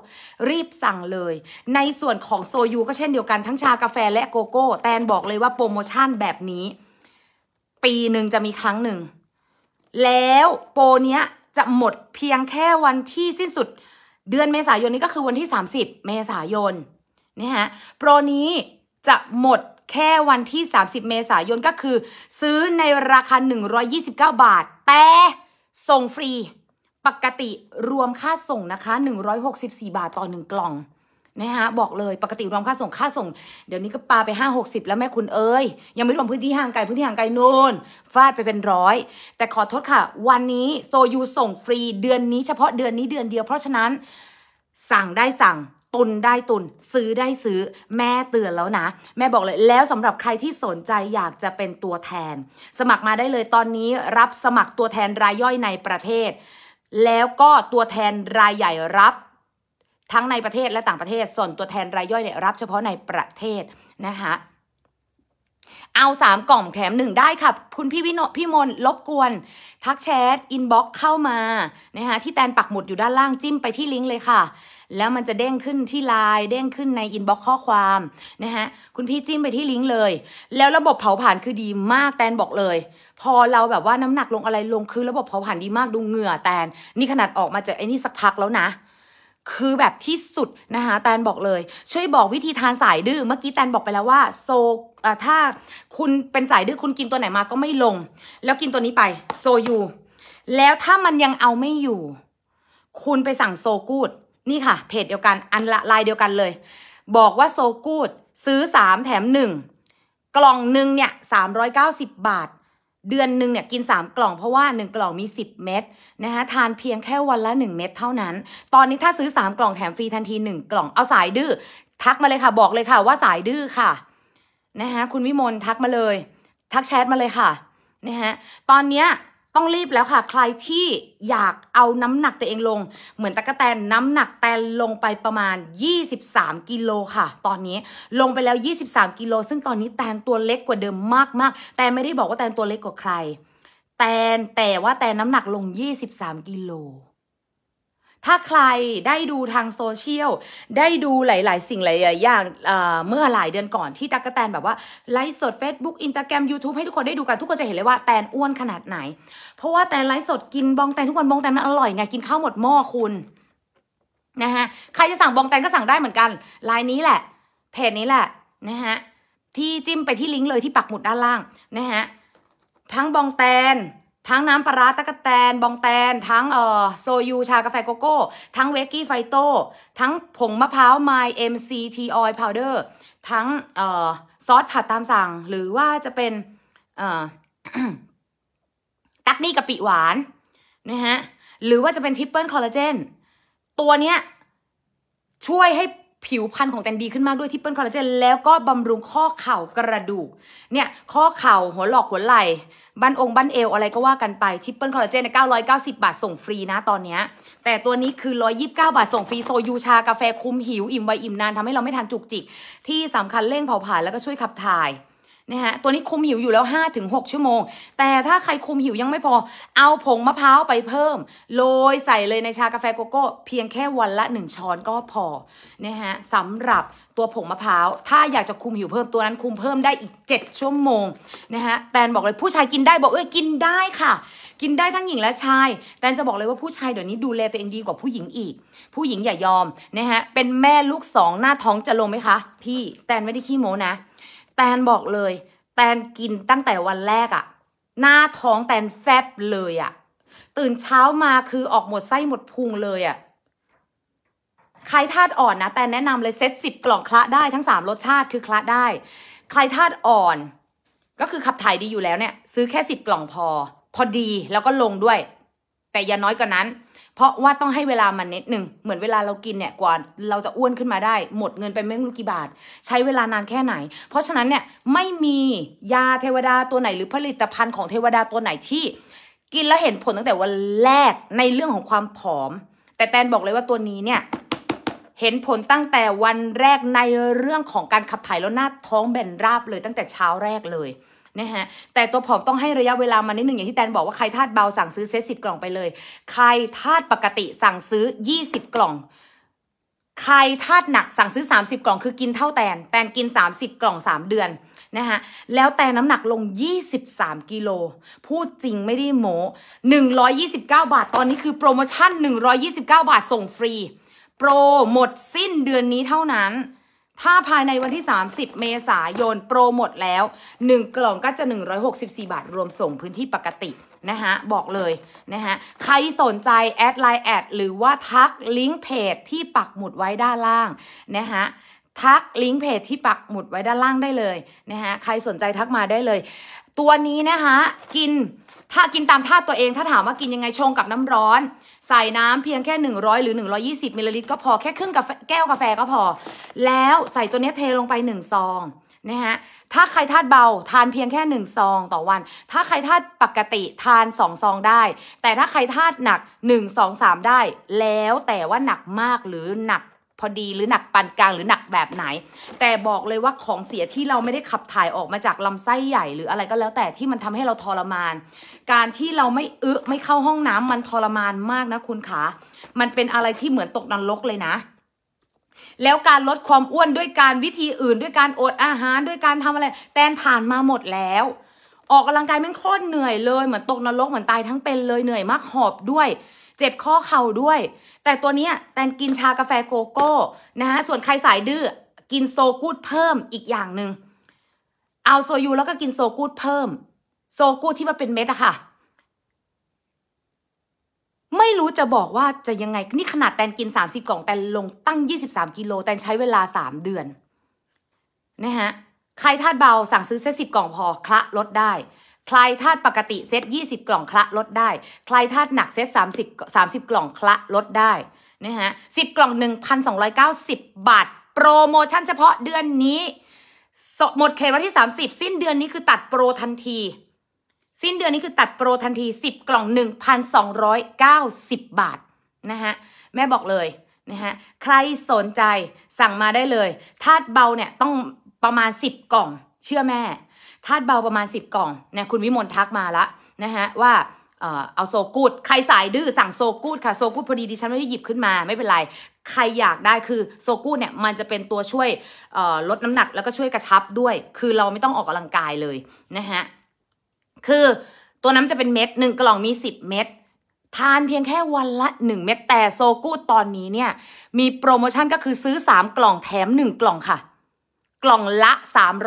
รีบสั่งเลย ในส่วนของโซยูก็เช่นเดียวกันทั้งชากาแฟและโกโก้แตนบอกเลยว่าโปรโมชั่นแบบนี้ ปีหนึ่งจะมีครั้งหนึ่ง แล้วโปรเนี้ยจะหมดเพียงแค่วันที่สิ้นสุด เดือนเมษายนนี้ก็คือวันที่ 30 เมษายนนี่ฮะโปรนี้จะหมดแค่วันที่ 30 เมษายนก็คือ ซื้อในราคา 129 บาท แต่ส่งฟรี ปกติรวมค่าส่งนะคะ 164 บาทต่อ 1 กล่อง นะคะบอกเลยปกติรวมค่าส่งค่าส่ง เดี๋ยวนี้ก็ปาไปห้าหกสิบแล้วแม่คุณเอ้ย ยังไม่รวมพื้นที่ห่างไกลพื้นที่ห่างไกลนูนนฟาดไปเป็นร้อยแต่ขอโทษค่ะ วันนี้โซยูส่งฟรีเดือนนี้เฉพาะเดือนนี้เดือนเดียวเพราะฉะนั้น สั่งได้สั่งตุนได้ตุนซื้อได้ซื้อแม่เตือนแล้วนะ แม่บอกเลยแล้วสำหรับใครที่สนใจอยากจะเป็นตัวแทน สมัครมาได้เลยตอนนี้รับสมัครตัวแทนรายย่อยในประเทศ แล้วก็ตัวแทนรายใหญ่รับทั้งในประเทศและต่างประเทศ ส่วนตัวแทนรายย่อยเนี่ยรับ เฉพาะในประเทศนะคะเอาสามกล่องแถมหนึ่งได้ค่ะคุณพี่วิโนพี่มนลบกวน ทักแชทอินบ็อกเข้ามานะคะที่แตนปักหมุดอยู่ด้านล่างจิ้มไปที่ลิงก์เลยค่ะ แล้วมันจะเด้งขึ้นที่ไลน์เด้งขึ้นในอินบ็อกข้อความนะคะคุณพี่จิ้มไปที่ลิงก์เลย แล้วระบบเผาผ่านคือดีมากแตนบอกเลย พอเราแบบว่าน้ำหนักลงอะไรลงคือระบบเผาผ่านดีมากดูเหงื่อแตนนี่ขนาดออกมาจากไอ้นี่สักพักแล้วนะคือแบบที่สุดนะคะแตนบอกเลย ช่วยบอกวิธีทานสายดื้อ เมื่อกี้แตนบอกไปแล้วว่าโซถ้าคุณเป็นสายดื้อ คุณกินตัวไหนมาก็ไม่ลง แล้วกินตัวนี้ไป โซยู แล้วถ้ามันยังเอาไม่อยู่ คุณไปสั่งโซกูด นี่ค่ะเพจเดียวกันอันละลายเดียวกันเลย บอกว่าโซกูดซื้อสามแถมหนึ่งกล่องหนึ่งเนี่ยสามร้อยเก้าสิบบาทเดือนหนึ่งเนี่ยกิน3กล่องเพราะว่า1กล่องมี 10 เม็ดนะคะทานเพียงแค่วันละ1เม็ดเท่านั้น ตอนนี้ถ้าซื้อ3กล่องแถมฟรีทันที1กล่องเอาสายดื้อทักมาเลยค่ะ บอกเลยค่ะ ว่าสายดื้อค่ะนะคะคุณวิมลทักมาเลย ทักแชทมาเลยค่ะนะฮะตอนเนี้ยต้องรีบแล้วค่ะ ใครที่อยากเอาน้ำหนักตัวเองลง เหมือนตะกะแตนน้ำหนักแตนลงไปประมาณ 23 กิโลค่ะ ตอนนี้ลงไปแล้ว 23กิโล ซึ่งตอนนี้แตนตัวเล็กกว่าเดิมมากๆแต่ไม่ได้บอกว่าแตนตัวเล็กกว่าใคร แตนแต่ว่าแตนน้ำหนักลง 23กิโลถ้าใครได้ดูทางโซเชียล ได้ดูหลายๆ สิ่งหลาย ๆ อย่างเมื่อหลายเดือนก่อนที่ตั๊กแตนแบบว่า ไลฟ์สด Facebook Instagram YouTube ให้ทุกคนได้ดูกันทุกคนจะเห็นเลยว่าแตนอ้วนขนาดไหน เพราะว่าแตนไลฟ์สดกินบองแตน ทุกคนบองแตนมันอร่อยไงกินข้าวหมดหม้อคุณนะฮะใครจะสั่งบองแตนก็สั่งได้เหมือนกันไลน์นี้แหละ เพจนี้แหละนะฮะที่จิ้มไปที่ลิงก์เลยที่ปักหมุดด้านล่างนะฮะทั้งบองแตนทั้งน้ำปลาตะกะแตน บองแตน ทั้งเอ่อโซยูชากาแฟโกโก้ ทั้งเวกกี้ไฟโต้ทั้งผงมะพร้าวไมล์ MCT oil powder ทั้งเอ่อซอสผัดตามสั่ง หรือว่าจะเป็นเอ่อตักนี่กะปิหวานนะฮะ หรือว่าจะเป็นทริปเปิลคอลลาเจน ตัวเนี้ยช่วยให้ผิวพรรณของแตนดีขึ้นมากด้วยที่เปิลคอลลาเจนแล้วก็บำรุงข้อเข่ากระดูกเนี่ยข้อเข่าหัวหลอกหัวไหล่บั้นองค์บั้นเอวอะไรก็ว่ากันไป ทิปเปิลคอลลาเจน990 บาทส่งฟรีนะตอนนี้ แต่ตัวนี้คือ 129 บาทส่งฟรี โซยูชากาแฟคุมหิวอิ่มไวอิ่มนานทำให้เราไม่ทานจุกจิก ที่สำคัญเร่งเผาผลาญแล้วก็ช่วยขับถ่ายนะฮะตัวนี้คุมหิว อยู่แล้ว 5-6 ชั่วโมง แต่ถ้าใครคุมหิวยังไม่พอ เอาผงมะพร้าวไปเพิ่มโรยใส่เลยในชากาแฟโกโก้เพียงแค่วันละ1 ช้อนก็พอนะฮะสำหรับตัวผงมะพร้าวถ้าอยากจะคุมหิวเพิ่มตัวนั้นคุมเพิ่มได้อีก 7 ชั่วโมงนะฮะแตนบอกเลยผู้ชายกินได้บอกเอ้ยกินได้ค่ะ กินได้ทั้งหญิงและชายแตนจะบอกเลยว่าผู้ชายเดี๋ยวนี้ดูแลตัวเองดีกว่าผู้หญิงอีก ผู้หญิงอย่ายอมนะฮะเป็นแม่ลูกสองหน้าท้องจะลงไหมคะ พี่แตนไม่ได้ขี้โม้นะแตนบอกเลย แตนกินตั้งแต่วันแรกอะหน้าท้องแตนแฟบเลยอะตื่นเช้ามาคือออกหมดไส้หมดพุงเลยอะใครธาตุอ่อนนะแตนแนะนำเลยเซตสิบกล่องคละได้ทั้งสามรสชาติคือคละได้ ใครธาตุอ่อน ก็คือขับถ่ายดีอยู่แล้วเนี่ยซื้อแค่สิบกล่องพอ พอดีแล้วก็ลงด้วย แต่อย่าน้อยกว่านั้นเพราะว่าต้องให้เวลามันนิดหนึ่งเหมือนเวลาเรากินเนี่ยกว่าเราจะอ้วนขึ้นมาได้ หมดเงินไปไม่รู้กี่บาท ใช้เวลานานแค่ไหน เพราะฉะนั้นเนี่ยไม่มียาเทวดาตัวไหนหรือผลิตภัณฑ์ของเทวดาตัวไหนที่ กินแล้วเห็นผลตั้งแต่วันแรกในเรื่องของความผอม แต่แตนบอกเลยว่าตัวนี้เนี่ยเห็นผลตั้งแต่วันแรกในเรื่องของการขับถ่ายแล้วหน้าท้องแบนราบเลยตั้งแต่เช้าแรกเลยนะฮะแต่ตัวผอมต้องให้ระยะเวลามานิดหนึ่งอย่างที่แตนบอกว่าใครธาตุเบาสั่งซื้อเซตสิบกล่องไปเลย ใครธาตุปกติสั่งซื้อยี่สิบกล่อง ใครธาตุหนักสั่งซื้อ 30 กล่องคือกินเท่าแตน แตนกิน 30 กล่อง 3 เดือนนะฮะแล้วแต่น้ำหนักลง 23 กิโล พูดจริงไม่ได้โม129 บาท ตอนนี้คือโปรโมชั่น 129 บาทส่งฟรี โปรหมดสิ้นเดือนนี้เท่านั้นถ้าภายในวันที่ 30 เมษายนโปรหมดแล้ว 1 กล่องก็จะ 164บาทรวมส่งพื้นที่ปกตินะฮะ บอกเลยนะฮะ ใครสนใจแอดไลน์แอดหรือว่าทักลิงก์เพจที่ปักหมุดไว้ด้านล่างนะฮะ ทักลิงก์เพจที่ปักหมุดไว้ด้านล่างได้เลยนะฮะ ใครสนใจทักมาได้เลย ตัวนี้นะคะกินถ้ากินตามธาตุตัวเอง ถ้าถามว่ากินยังไงชงกับน้ำร้อน ใส่น้ำเพียงแค่100หรือ120มิลลิลิตรก็พอแค่ครึ่งกาแฟแก้วกาแฟก็พอ แล้วใส่ตัวนี้เทลงไป1ซองนะฮะถ้าใครธาตุเบาทานเพียงแค่1ซองต่อวัน ถ้าใครธาตุปกติทาน2ซองได้ แต่ถ้าใครธาตุหนัก1 2 3ได้แล้วแต่ว่าหนักมากหรือหนักพอดีหรือหนักปานกลางหรือหนักแบบไหน แต่บอกเลยว่าของเสียที่เราไม่ได้ขับถ่ายออกมาจากลำไส้ใหญ่ หรืออะไรก็แล้ว แต่ที่มันทำให้เราทรมาน การที่เราไม่อึไม่เข้าห้องน้ำมันทรมานมากนะคุณขามันเป็นอะไรที่เหมือนตกนรกเลยนะ แล้วการลดความอ้วนด้วยการวิธีอื่น ด้วยการอดอาหารด้วยการทำอะไรแตนผ่านมาหมดแล้ว ออกกำลังกายแม่งโคตรเหนื่อยเลยเหมือนตกนรกเหมือนตายทั้งเป็นเลยเหนื่อยมากหอบด้วยเจ็บข้อเข่าด้วย แต่ตัวเนี้ยแตนกินชากาแฟโกโก้ นะฮะ ส่วนใครสายดื้อ กินโซกูดเพิ่มอีกอย่างหนึ่ง เอาโซยูแล้วก็กินโซกูดเพิ่ม โซกูดที่มันเป็นเม็ดอะค่ะ ไม่รู้จะบอกว่าจะยังไง นี่ขนาดแตนกิน 30 กล่องแตนลงตั้ง 23กิโลแตนใช้เวลา 3 เดือนนะฮะ ใครทาดเบาสั่งซื้อแค่สิบกล่องพอคละลดได้คลายธาตุปกติเซต20 กล่องคละลดได้คลายธาตุหนักเซต30 30 กล่องคละลดได้นะฮะ10กล่อง 1,290 บาท โปรโมชั่นเฉพาะเดือนนี้หมดเขตวันที่ 30 สิ้นเดือนนี้คือตัดโปรทันที สิ้นเดือนนี้คือตัดโปรทันที 10 กล่อง 1,290 บาทนะฮะแม่บอกเลยนะฮะใครสนใจสั่งมาได้เลยธาตุเบาเนี่ยต้องประมาณ 10 กล่องเชื่อแม่ธาตุเบาประมาณ 10 กล่องเนี่ยคุณวิมลทักมาละนะฮะว่าเอาโซกูดใครสายดื้อสั่งโซกูดค่ะโซกูดพอดีดิฉันไม่ได้หยิบขึ้นมาไม่เป็นไร ใครอยากได้คือโซกูดเนี่ยมันจะเป็นตัวช่วยลดน้ำหนักแล้วก็ช่วยกระชับด้วย คือเราไม่ต้องออกกำลังกายเลยนะฮะ คือตัวน้ำจะเป็นเม็ดหนึ่งกล่องมี 10 เม็ดทานเพียงแค่วันละ 1 เม็ดแต่โซกูดตอนนี้เนี่ยมีโปรโมชั่นก็คือซื้อ3กล่องแถม1 กล่องค่ะกล่องละ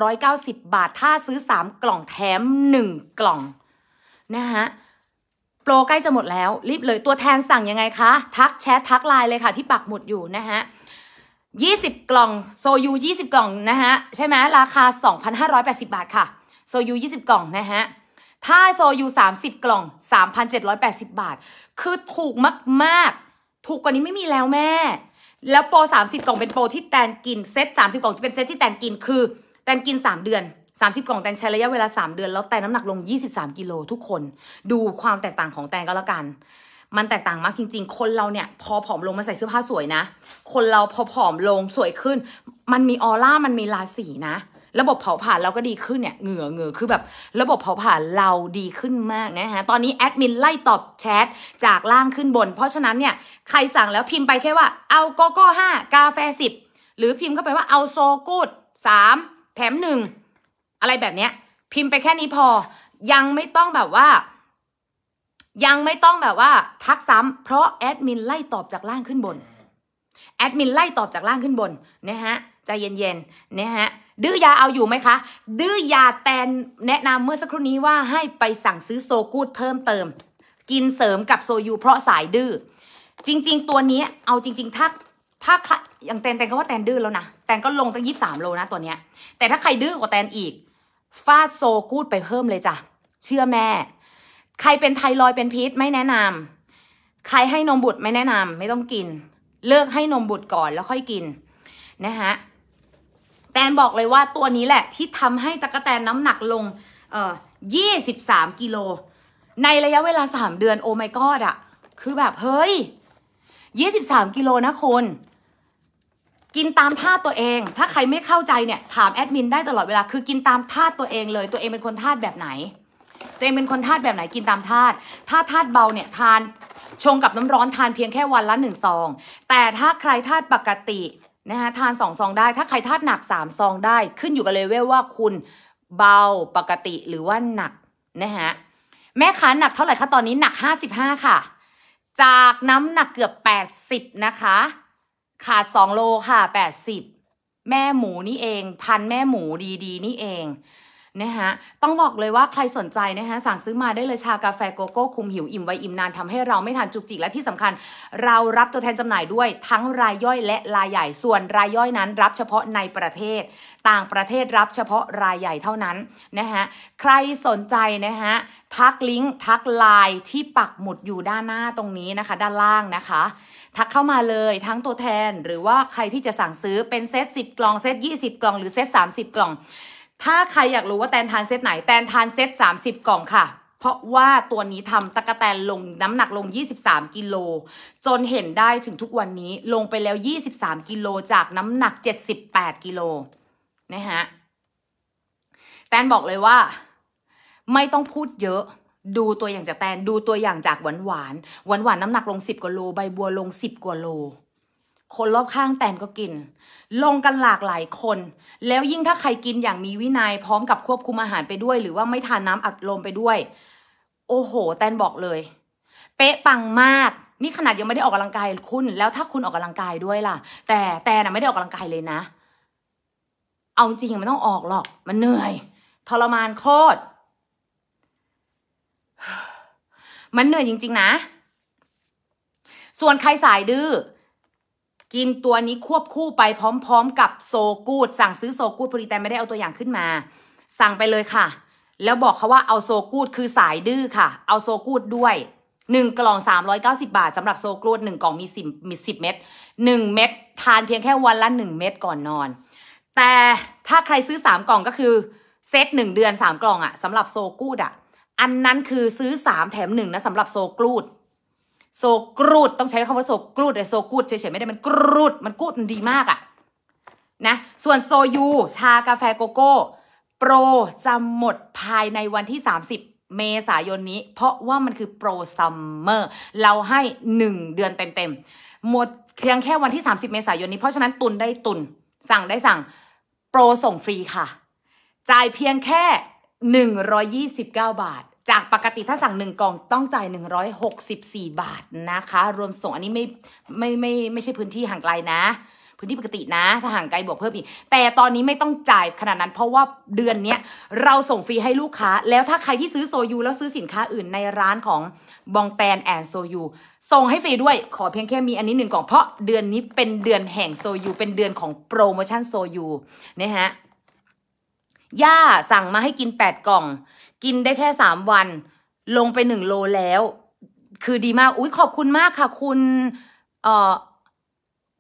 390 บาท ถ้าซื้อ 3 กล่องแถม1 กล่อง นะฮะโปรใกล้จะหมดแล้ว รีบเลย ตัวแทนสั่งยังไงคะ ทักแชททักไลน์เลยค่ะ ที่ปักหมุดอยู่นะฮะ20 กล่อง โซยู20 กล่องนะฮะใช่ไหม ราคา 2,580 บาทค่ะ โซยู20 กล่องนะฮะถ้าโซยู30 กล่อง 3,780 บาท คือถูกมาก ๆ ถูกกว่านี้ไม่มีแล้วแม่แล้วโปรสามสิบกล่องเป็นโปรที่แตนกินเซตสามสิบกล่องจะเป็นเซตที่แตนกินคือแตนกินสามเดือนสามสิบกล่องแตนใช้ระยะเวลาสามเดือนแล้วแตนน้ำหนักลงยี่สิบามกิโลทุกคนดูความแตกต่างของแตนก็แล้วกันมันแตกต่างมากจริงๆ คนเราเนี่ย พอผอมลงมาใส่เสื้อผ้าสวยนะคนเราพอผอมลงสวยขึ้น มันมีออร่ามันมีราศีนะระบบเผาผลาญเราก็ดีขึ้นเนี่ยเหงื่อเหงือคือแบบ ระบบเผาผลาญเราดีขึ้นมากนะฮะตอนนี้แอดมินไล่ตอบแชทจากล่างขึ้นบนเพราะฉะนั้นเนี่ย ใครสั่งแล้วพิมพ์ไปแค่ว่าเอาโกโก้ห้ากาแฟสิบหรือพิมพ์เข้าไปว่าเอาโซกูดสามแถมหนึ่งอะไรแบบเนี้ย พิมพ์ไปแค่นี้พอ ยังไม่ต้องแบบว่า ยังไม่ต้องแบบว่า ทักซ้ำเพราะแอดมินไล่ตอบจากล่างขึ้นบนแอดมินไล่ตอบจากล่างขึ้นบนนะฮะจเย็นๆนะฮะ ดื้อยาเอาอยู่ไหมคะ ดื้อยาแตนแนะนำเมื่อสักครู่นี้ว่าให้ไปสั่งซื้อโซกูดเพิ่มเติม กินเสริมกับโซยูเพราะสายดื้อ จริง ๆ ตัวนี้เอาจริงๆ ถ้าถ้าอย่างแตนแตนก็ว่าแตนดื้อแล้วนะแตนก็ลงตั้งยีิบสามโลนะตัวเนี้ย แต่ถ้าใครดื้อกว่าแตนอีกฟาดโซกูดไปเพิ่มเลยจ้ะเชื่อแม่ ใครเป็นไทรอยเป็นพิษไม่แนะนำ ใครให้นมบุตรไม่แนะนำ ไม่ต้องกิน เลิกให้นมบุตรก่อนแล้วค่อยกิน นะฮะแตนบอกเลยว่าตัวนี้แหละที่ทำให้ตะกะแตนน้ำหนักลงเอ่อ23 กิโล ในระยะเวลา 3 เดือนโอไมกอดอะคือแบบเฮ้ย 23 กิโลนะคนกินตามท่าตัวเองถ้าใครไม่เข้าใจเนี่ยถามแอดมินได้ตลอดเวลาคือกินตามท่าตัวเองเลยตัวเองเป็นคนท่าแบบไหนตัวเองเป็นคนท่าแบบไหนกินตามท่าถ้าท่าเบาเนี่ยทานชงกับน้ำร้อนทานเพียงแค่วันละหนึ่งซอง แต่ถ้าใครท่าปกตินะคะทานสองซองได้ ถ้าใครทานหนักสามซองได้ ขึ้นอยู่กับเลเวลว่าคุณเบาปกติหรือว่าหนักนะฮะ แม่ค้าหนักเท่าไหร่คะตอนนี้หนักห้าสิบห้าค่ะ จากน้ำหนักเกือบแปดสิบนะคะ ขาดสองโลค่ะแปดสิบ แม่หมูนี่เองพันแม่หมูดี ๆ นี่เองนะฮะต้องบอกเลยว่าใครสนใจนะฮะสั่งซื้อมาได้เลยชากาแฟโกโก้คุมหิวอิ่มไวอิ่มนานทำให้เราไม่ทานจุกจิกและที่สำคัญเรารับตัวแทนจำหน่ายด้วยทั้งรายย่อยและรายใหญ่ส่วนรายย่อยนั้น รับเฉพาะในประเทศ ต่างประเทศรับเฉพาะรายใหญ่เท่านั้นนะฮะใครสนใจนะฮะทักลิงก์ทักไลน์ที่ปักหมุดอยู่ด้านหน้าตรงนี้นะคะด้านล่างนะคะทักเข้ามาเลยทั้งตัวแทนหรือว่าใครที่จะสั่งซื้อเป็นเซต10 กล่องเซต 20 กล่อง หรือเซต30 กล่องถ้าใครอยากรู้ว่าแตนทานเซตไหนแตนทานเซต30 กล่องค่ะ เพราะว่าตัวนี้ทำตะกะแตนลงน้ำหนักลง 23กิโล จนเห็นได้ถึงทุกวันนี้ลงไปแล้ว 23กิโลจากน้ำหนัก 78กิโลนะฮะแตนบอกเลยว่า ไม่ต้องพูดเยอะ ดูตัวอย่างจากแตนดูตัวอย่างจากหวานหวานหวานหวานน้ำหนักลง 10กว่าโลใบบัวลง 10กว่าโลคนรอบข้างแตนก็กิน ลงกันหลากหลายคน แล้วยิ่งถ้าใครกินอย่างมีวินยัยพร้อมกับควบคุมอาหารไปด้วย หรือว่าไม่ทานน้ำอัดลมไปด้วย โอ้โหแตนบอกเลย เป๊ะปังมาก นี่ขนาดยังไม่ได้ออกกำลังกายคุณ แล้วถ้าคุณออกกำลังกายด้วยล่ะ แต่แต่น่ะไม่ได้ออกกำลังกายเลยนะ เอาจริงมันต้องออกหรอก มันเหนื่อย ทรมานโคตรมันเหนื่อยจริงๆนะ ส่วนใครสายดื้อกินตัวนี้ควบคู่ไปพร้อม ๆ กับโซกูดสั่งซื้อโซกูดพอดีแต่ไม่ได้เอาตัวอย่างขึ้นมา สั่งไปเลยค่ะ แล้วบอกเขาว่าเอาโซกูดคือสายดื้อค่ะ เอาโซกูดด้วยหนึ่งกล่องสามร้อยเก้าสิบาทสำหรับโซกูดหนึ่งกล่องมีสิบมีสิบเม็ดหนึ่งเม็ดทานเพียงแค่วันละหนึ่งเม็ดก่อนนอน แต่ถ้าใครซื้อสามกล่องก็คือเซตหนึ่งเดือนสามกล่องอะสำหรับโซกูดอะอันนั้นคือซื้อสามแถมหนึ่งนะสำหรับโซกูดโซกรูดต้องใช้คำว่าโซกรูดเลยโซกูดเฉยๆไม่ได้มันกรูดมันกูดมันดีมากอะนะส่วนโซยูชากาแฟโกโก้โปรจะหมดภายในวันที่ 30 เมษายนนี้ เพราะว่ามันคือโปรซัมเมอร์เราให้ 1 เดือนเต็มๆหมดเพียงแค่วันที่ 30 เมษายนนี้ เพราะฉะนั้นตุนได้ตุนสั่งได้สั่ง โปรส่งฟรีค่ะจ่ายเพียงแค่ 129 บาทจากปกติถ้าสั่งหนึ่งกล่องต้องจ่าย 164 บาทนะคะ รวมส่งอันนี้ไม่ไม่ไม่ไม่ใช่พื้นที่ห่างไกลนะ พื้นที่ปกตินะ ถ้าห่างไกลบวกเพิ่มอีก แต่ตอนนี้ไม่ต้องจ่ายขนาดนั้นเพราะว่าเดือนนี้เราส่งฟรีให้ลูกค้า แล้วถ้าใครที่ซื้อโซยูแล้วซื้อสินค้าอื่นในร้านของบองแตนแอนโซยูส่งให้ฟรีด้วยขอเพียงแค่มีอันนี้หนึ่งกล่องเพราะเดือนนี้เป็นเดือนแห่งโซยูเป็นเดือนของโปรโมชั่นโซยูนะฮะย่าสั่งมาให้กิน8กล่องกินได้แค่สามวันลงไปหนึ่งโลแล้ว คือดีมาก อุ้ยขอบคุณมากค่ะ คุณเอ่อ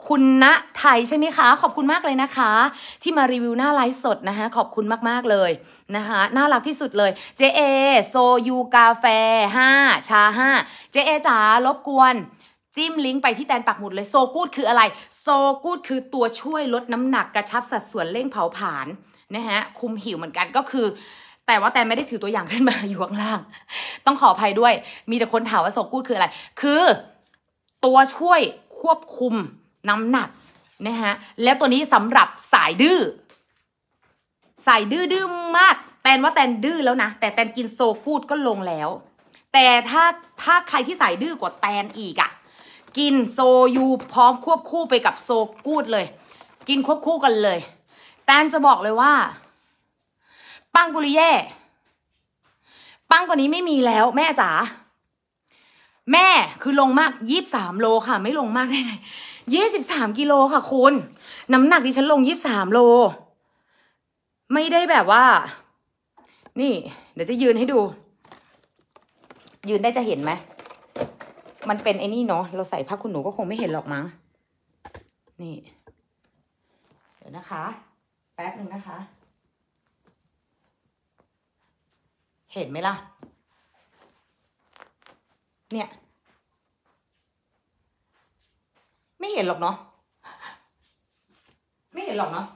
คุณณไทยใช่ไหมคะ ขอบคุณมากเลยนะคะ ที่มารีวิวหน้าไลฟ์สดนะคะขอบคุณมากๆเลยนะคะน่ารักที่สุดเลย เจเอ โซยูกาแฟห้าชาห้าเจเอจ๋ารบกวนจิ้มลิงก์ไปที่แตนปักหมุดเลยโซกูดคืออะไร โซกูดคือตัวช่วยลดน้ำหนักกระชับสัดส่วนเร่งเผาผลาญนะฮะ คุมหิวเหมือนกันก็คือแต่ว่าแตนไม่ได้ถือตัวอย่างขึ้นมาอยู่ข้างล่าง ต้องขออภัยด้วย มีแต่คนถามว่าโซกูดคืออะไร คือ ตัวช่วยควบคุมน้ำหนักนะฮะแล้วตัวนี้สำหรับสายดื้อ สายดื้อดื้อมาก แตนว่าแตนดื้อแล้วนะ แต่แตนกินโซกูดก็ลงแล้ว แต่ถ้าถ้าใครที่สายดื้อกว่าแตนอีกอะ่ะ กินโซยูพร้อมควบคู่ไปกับโซกูดเลย กินควบคู่กันเลย แตนจะบอกเลยว่าปังปุริเย่ ปังกว่านี้ไม่มีแล้ว แม่จ๋า แม่คือลงมากยี่สามโลค่ะ ไม่ลงมากได้ไงยี่สิบสามกิโลค่ะ คุณ น้ำหนักดิฉันลงยี่บสามโล ไม่ได้แบบว่า นี่ เดี๋ยวจะยืนให้ดู ยืนได้จะเห็นไหม มันเป็นไอ้นี่เนาะเราใส่ผ้าคุณหนูก็คงไม่เห็นหรอกมั้ง นี่ เดี๋ยวนะคะ แป๊บหนึ่งนะคะเห็นไหมล่ะ เนี่ย ไม่เห็นหรอกเนาะ ไม่เห็นหรอกเนาะ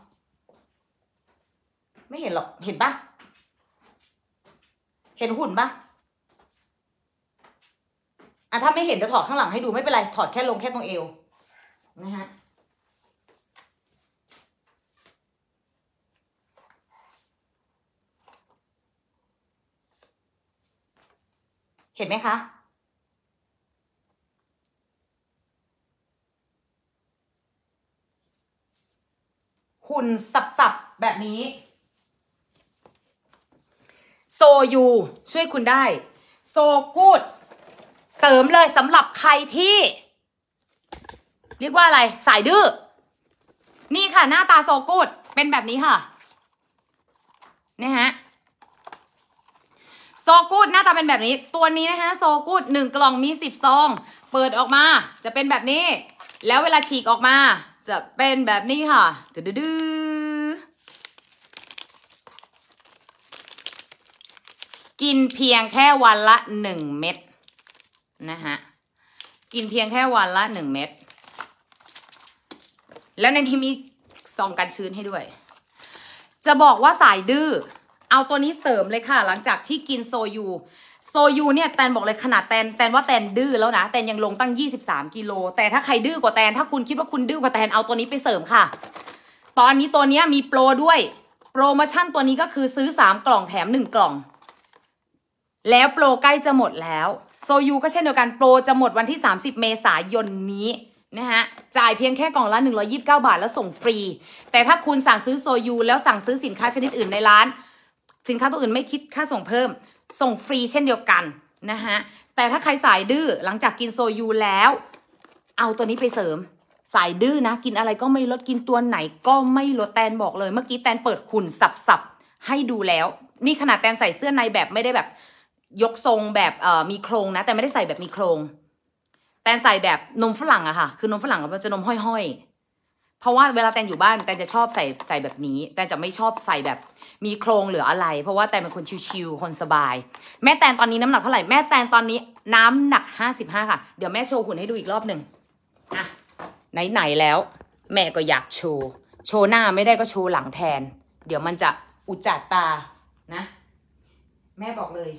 ไม่เห็นหรอก เห็นปะเห็นหุ่นปะอ่ะถ้าไม่เห็นจะถอดข้างหลังให้ดูไม่เป็นไร ถอดแค่ลงแค่ตรงเอว นะฮะเห็นไหมคะหุ่นสับ ๆ แบบนี้ โซยูช่วยคุณได้ โซกูด เสริมเลยสำหรับใครที่ เรียกว่าอะไรสายดื้อ นี่ค่ะ หน้าตาโซกูดเป็นแบบนี้ค่ะนะฮะโซกูดหน้าตาเป็นแบบนี้ตัวนี้นะคะโซกูดหนึ่งกล่องมีสิบซองเปิดออกมาจะเป็นแบบนี้ แล้วเวลาฉีกออกมา จะเป็นแบบนี้ค่ะดื้กินเพียงแค่วันละหนึ่งเม็ดนะคะกินเพียงแค่วันละหนึ่งเม็ดแล้วในที่มีซองกันชื้นให้ด้วย จะบอกว่าสายดื้อเอาตัวนี้เสริมเลยค่ะหลังจากที่กินโซยูโซยูเนี่ยแตนบอกเลยขนาดแตน แตนว่าแตนดื้อแล้วนะแตนยังลงตั้ง 23กิโลแต่ถ้าใครดื้อกว่าแตน ถ้าคุณคิดว่าคุณดื้อกว่าแตนเอาตัวนี้ไปเสริมค่ะ ตอนนี้ตัวนี้มีโปรด้วยโปรโมชั่นตัวนี้ก็คือซื้อ3กล่องแถม1กล่อง แล้วโปรใกล้จะหมดแล้วโซยูก็เช่นเดียวกันโปร จะหมดวันที่ 30 เมษายนนี้นะฮะจ่ายเพียงแค่กล่องละ129 บาทแล้วส่งฟรี แต่ถ้าคุณสั่งซื้อโซยูแล้วสั่งซื้อสินค้าชนิดอื่นในร้านสินค้าตัวอื่นไม่คิดค่าส่งเพิ่ม ส่งฟรีเช่นเดียวกันนะคะแต่ถ้าใครสายดื้อหลังจากกินโซยูแล้ว เอาตัวนี้ไปเสริม สายดื้อนะ กินอะไรก็ไม่ลด กินตัวไหน ก็ไม่ลด แตนบอกเลย เมื่อกี้แตนเปิดหุ่นสับๆให้ดูแล้ว นี่ขนาดแตนใส่เสื้อในแบบไม่ได้แบบยกทรงแบบมีโครงนะ แต่ไม่ได้ใส่แบบมีโครง แตนใส่แบบนมฝรั่งอะค่ะ คือนมฝรั่งมันจะนมห้อย ๆเพราะว่าเวลาแตนอยู่บ้านแตนจะชอบใส่ใส่แบบนี้ แตนจะไม่ชอบใส่แบบมีโครงหรืออะไร เพราะว่าแตนเป็นคนชิวๆคนสบาย แม่แตนตอนนี้น้ำหนักเท่าไหร่ แม่แตนตอนนี้น้ำหนักห้าสิบห้าค่ะเดี๋ยวแม่โชว์หุ่นให้ดูอีกรอบหนึ่งอ่ะไหนๆแล้ว แม่ก็อยากโชว์โชว์หน้าไม่ได้ก็โชว์หลังแทน เดี๋ยวมันจะอุจจาตานะ แม่บอกเลย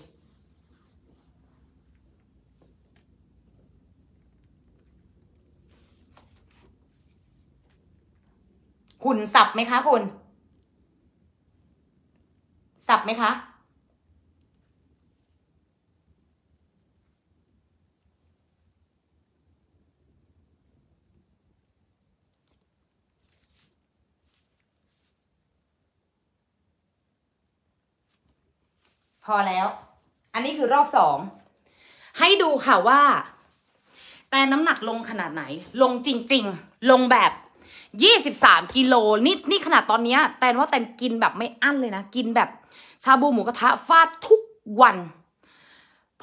หุ่นสับไหมคะคุณ สับไหมคะ พอแล้ว อันนี้คือรอบสอง ให้ดูค่ะว่า แต่น้ำหนักลงขนาดไหน ลงจริงๆ ลงแบบยี่สิบสามกิโลนี่นี่ขนาดตอนเนี้ยแตนว่าแตนกินแบบไม่อั้นเลยนะกินแบบชาบูหมูกระทะฟาดทุกวัน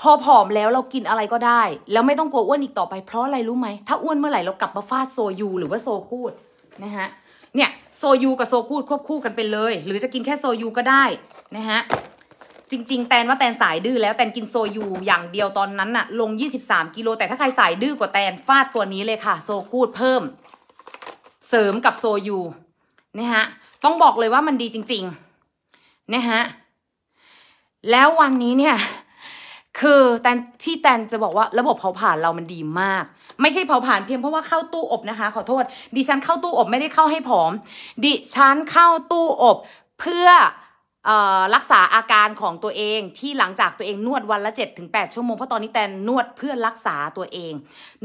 พอผอมแล้วเรากินอะไรก็ได้แล้วไม่ต้องกลัวอ้วนอีกต่อไปเพราะอะไรรู้ไหมถ้าอ้วนเมื่อไหร่เรากลับมาฟาดโซยูหรือว่าโซกูดนะฮะเนี่ยโซยูกับโซกูดควบคู่กันไปเลย หรือจะกินแค่โซยูก็ได้นะฮะจริงๆแตนว่าแตนสายดื้อแล้วแตนกินโซยูอย่างเดียวตอนนั้นน่ะลง 23กิโลแต่ถ้าใครสายดื้อกว่าแตนฟาดตัวนี้เลยค่ะ โซกูดเพิ่มเสริมกับโซยูนะฮะต้องบอกเลยว่ามันดีจริงๆนะฮะแล้ววันนี้เนี่ยคือแตนที่แตนจะบอกว่าระบบเผาผ่านเรามันดีมาก ไม่ใช่เผาผ่านเพียงเพราะว่าเข้าตู้อบนะคะ ขอโทษดิฉันเข้าตู้อบไม่ได้เข้าให้ผอมดิฉันเข้าตู้อบเพื่อรักษาอาการของตัวเองที่หลังจากตัวเองนวดวันละ7-8ชั่วโมงเพราะตอนนี้แตนนวดเพื่อรักษาตัวเอง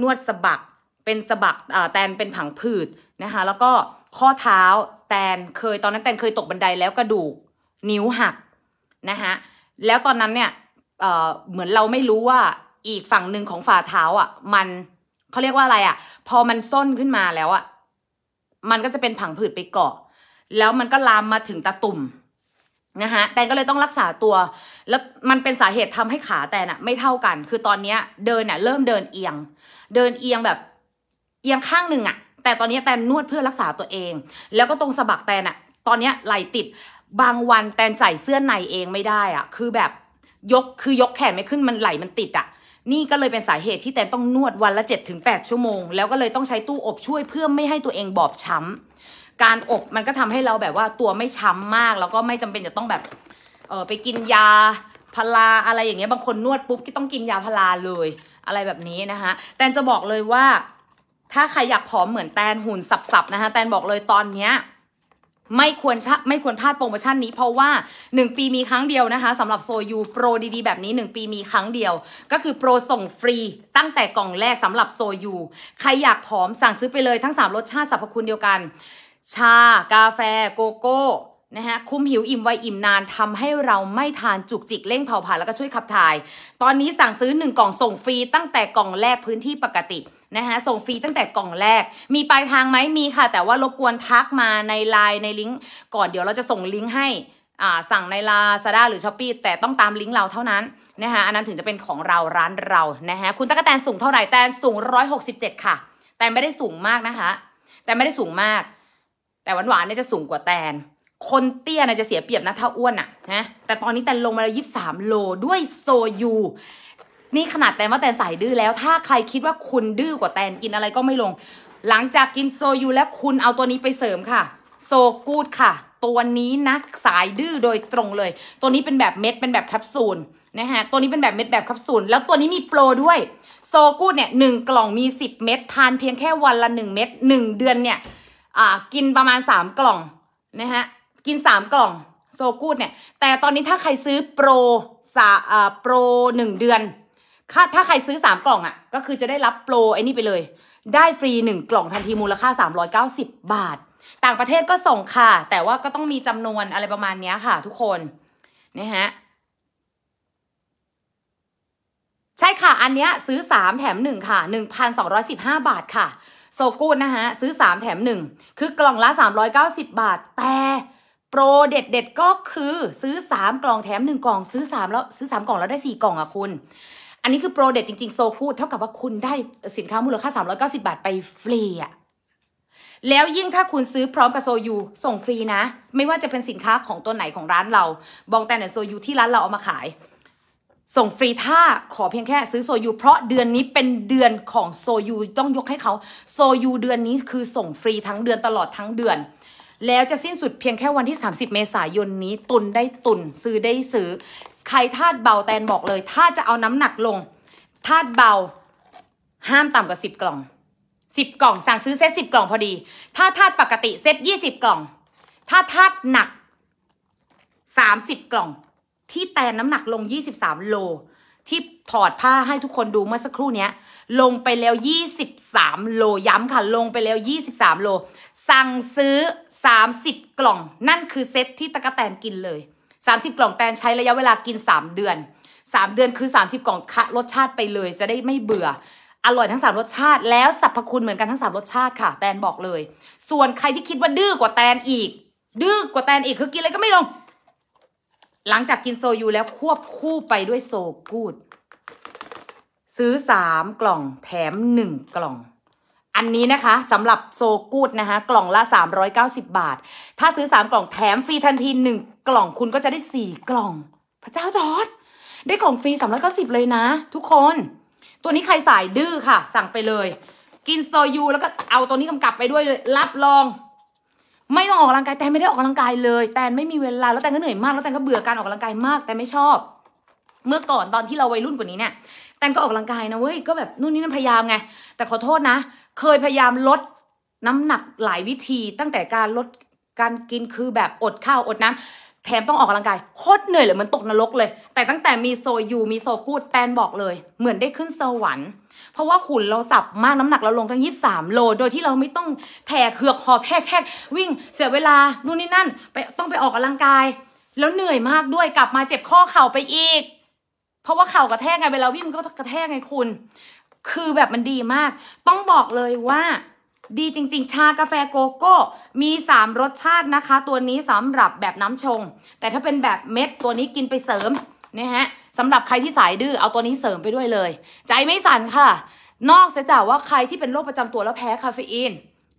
นวดสะบักเป็นสะบักแตนเป็นผังผืดนะคะแล้วก็ข้อเท้าแตนเคยตอนนั้นแตนเคยตกบันไดแล้วกระดูกนิ้วหักนะคะแล้วตอนนั้นเนี่ยเเหมือนเราไม่รู้ว่าอีกฝั่งหนึ่งของฝ่าเท้าอ่ะมันเขาเรียกว่าอะไรอ่ะ พอมันส้นขึ้นมาแล้วอ่ะมันก็จะเป็นผังผืดไปเกาะ แล้วมันก็ลามมาถึงตาตุ่มนะคะแตนก็เลยต้องรักษาตัว แล้วมันเป็นสาเหตุทำให้ขาแตนอะไม่เท่ากันคือตอนเนี้ย เดินเนี่ยเริ่มเดินเอียง เดินเอียงแบบเอียงข้างหนึ่งอะแต่ตอนนี้แตนนวดเพื่อรักษาตัวเอง แล้วก็ตรงสะบักแตนอะตอนนี้ไหลติด บางวันแตนใส่เสื้อในเองไม่ได้อะคือแบบยกคือยกแขนไม่ขึ้นมันไหลมันติดอะนี่ก็เลยเป็นสาเหตุที่แตนต้องนวดวันละ 7-8 ชั่วโมง แล้วก็เลยต้องใช้ตู้อบช่วยเพื่อไม่ให้ตัวเองบอบช้ำการอบมันก็ทำให้เราแบบว่าตัวไม่ช้ำมาก แล้วก็ไม่จำเป็นจะต้องแบบเออไปกินยาพลาอะไรอย่างเงี้ย บางคนนวดปุ๊บก็ต้องกินยาพลาเลยอะไรแบบนี้นะคะ แตนจะบอกเลยว่าถ้าใครอยากผอมเหมือนแตนหุ่นสับๆนะคะแตนบอกเลยตอนเนี้ยไม่ควรไม่ควรพลาดโปรโมชั่นนี้เพราะว่า 1 ปีมีครั้งเดียวนะคะสำหรับโซยูโปรดีๆแบบนี้1ปีมีครั้งเดียว ก็คือโปรส่งฟรีตั้งแต่กล่องแรกสำหรับโซยูใครอยากผอมสั่งซื้อไปเลยทั้ง 3 รสชาติสรรพคุณเดียวกัน ชา กาแฟโกโก้นะฮะคุ้มหิวอิ่มไวอิ่มนานทำให้เราไม่ทานจุกจิกเร่งเผาผลาญแล้วก็ช่วยขับถ่าย ตอนนี้สั่งซื้อ1กล่องส่งฟรี ตั้งแต่กล่องแรกพื้นที่ปกตินะคะส่งฟรีตั้งแต่กล่องแรกมีปลายทางไหมมีค่ะ แต่ว่ารบกวนทักมาในไลน์ในลิงก์ก่อนเดี๋ยวเราจะส่งลิงก์ให้สั่งในลาซาด้าหรือช้อปปีแต่ต้องตามลิงก์เราเท่านั้นนะคะอันนั้นถึงจะเป็นของเราร้านเรานะคะคุณตะกะแตนสูงเท่าไหร่แตนสูง 167 ค่ะ แต่ไม่ได้สูงมากนะคะ แต่ไม่ได้สูงมาก แต่หวานๆเนี่ยจะสูงกว่าแตน คนเตี้ยนะจะเสียเปรียบนะถ้าอ้วนอ่ะนะแต่ตอนนี้แตนลงมาแล้วยีิบสามโลด้วยโซยูนี่ขนาดแตนว่าแตนสายดื้อแล้วถ้าใครคิดว่าคุณดื้อกว่าแตนกินอะไรก็ไม่ลง หลังจากกินโซยูแล้วคุณเอาตัวนี้ไปเสริมค่ะโซกูดค่ะ ตัวนี้นะสายดื้อโดยตรงเลย ตัวนี้เป็นแบบเม็ดเป็นแบบแคปซูลนะฮะตัวนี้เป็นแบบเม็ดแบบแคปซูลแล้วตัวนี้มีโปรด้วยโซกูดเนี่ยหกล่องมี 10 เม็ดทานเพียงแค่วันละ 1 เม็ด1เดือนเนี่ยอ่ากินประมาณ 3 กล่องนะฮะกิน3กล่องโซกูดเนี่ยแต่ตอนนี้ถ้าใครซื้อโปรสาอ่าโปร1เดือนถ้าใครซื้อ3กล่องอะ่ะก็คือจะได้รับโปรไอ้นี่ไปเลย ได้ฟรี1กล่องทันทีมูลค่า390บาท ต่างประเทศก็ส่งค่ะ แต่ว่าก็ต้องมีจำนวนอะไรประมาณนี้ค่ะ ทุกคนนี่ฮะใช่ค่ะ อันนี้ซื้อ3แถม1ค่ะ1,215บาทค่ะ โซกูดนะฮะซื้อ3แถม1คือกล่องละ390บาท แต่โปรเด็ดเด็ดก็คือซื้อ3กล่องแถม1กล่อง ซื้อ3แล้ว ซื้อ3กล่องแล้วได้4กล่องอะคุณอันนี้คือโปรเด็ดจริง ๆ โซพูดเท่ากับว่าคุณได้สินค้ามูลค่า 390 บาทไปฟรีอะแล้วยิ่งถ้าคุณซื้อพร้อมกับโซยู ส่งฟรีนะ ไม่ว่าจะเป็นสินค้าของตัวไหนของร้านเราบองแตนหนโซยูที่ร้านเราเอามาขาย ส่งฟรีถ้าขอเพียงแค่ซื้อโซยู เพราะเดือนนี้เป็นเดือนของโซยู ต้องยกให้เขาโซยูเดือนนี้คือส่งฟรีทั้งเดือนตลอดทั้งเดือน แล้วจะสิ้นสุดเพียงแค่วันที่ 30 เมษายนนี้ตุนได้ตุนซื้อได้ซื้อใครธาตุเบาแตนบอกเลย ถ้าจะเอาน้ำหนักลงธาตุเบาห้ามต่ำกว่าสิบกล่องสิบกล่อง สั่งซื้อเซตสิบกล่องพอดี ถ้าธาตุปกติเซตยี่สิบกล่อง ถ้าธาตุหนักสามสิบกล่อง ที่แตนน้ำหนักลงยี่สิบสามโลที่ถอดผ้าให้ทุกคนดูเมื่อสักครู่นี้ลงไปแล้วยี่สิบสามโลย้ำค่ะลงไปแล้วยี่สิบสามโลสั่งซื้อสามสิบกล่อง นั่นคือเซตที่ตะกะแตนกินเลย30 กล่องแตนใช้ระยะเวลากิน 3 เดือน 3 เดือนคือ 30 กล่องคะรสชาติไปเลยจะได้ไม่เบื่อ อร่อยทั้ง 3 รสชาติ แล้วสรรพคุณเหมือนกันทั้ง 3 รสชาติค่ะ แตนบอกเลย ส่วนใครที่คิดว่าดื้อกว่าแตนอีก ดื้อกว่าแตนอีกคือกินอะไรก็ไม่ลง หลังจากกินโซยูแล้วควบคู่ไปด้วยโซกูดซื้อ3กล่องแถม 1 กล่องอันนี้นะคะสำหรับโซกูดนะคะ กล่องละ 390 บาท ถ้าซื้อ 3 กล่องแถมฟรีทันที1กล่องคุณก็จะได้ 4 กล่อง พระเจ้าจอด ได้ของฟรี390 เลยนะ ทุกคนตัวนี้ใครสายดื้อค่ะ สั่งไปเลย กินโซยูแล้วก็เอาตัวนี้กำกับไปด้วยเลย รับรอง ไม่ต้องออกกำลังกาย แต่ไม่ได้ออกกำลังกายเลย แต่ไม่มีเวลาแล้วแต่ก็เหนื่อยมากแล้วแต่ก็เบื่อการออกกำลังกายมากแต่ไม่ชอบ เมื่อก่อนตอนที่เราวัยรุ่นกว่านี้เนี่ยแตนก็ออกกำลังกายนะเว้ยก็แบบนู่นนี่นั่นพยายามไง แต่ขอโทษนะ เคยพยายามลดน้ำหนักหลายวิธี ตั้งแต่การลดการกินคือแบบอดข้าวอดน้ำแถมต้องออกกำลังกายโคตรเหนื่อยเลยเหมือนตกนรกเลย แต่ตั้งแต่มีโซยูมีโซกูดแตนบอกเลย เหมือนได้ขึ้นสวรรค์เพราะว่าหุ่นเราสับมากน้ำหนักเราลงตั้งยีิบสามโลโดยที่เราไม่ต้องแทกเหือกหอบแพกแพกวิ่งเสียเวลานู่นนี่นั่นไปต้องไปออกกำลังกาย แล้วเหนื่อยมากด้วยกลับมาเจ็บข้อเข่าไปอีกเพราะว่าเข่ากระแทกไงเวลาวิ่งมันก็กระแทกไงคุณ คือแบบมันดีมาก ต้องบอกเลยว่าดีจริงๆ ชากาแฟโกโก้มี 3รสชาตินะคะ ตัวนี้สำหรับแบบน้ำชง แต่ถ้าเป็นแบบเม็ดตัวนี้กินไปเสริมนะฮะสำหรับใครที่สายดื้อเอาตัวนี้เสริมไปด้วยเลย ใจไม่สั่นค่ะ นอกเสียจากว่าใครที่เป็นโรคประจำตัวแล้วแพ้คาเฟอีน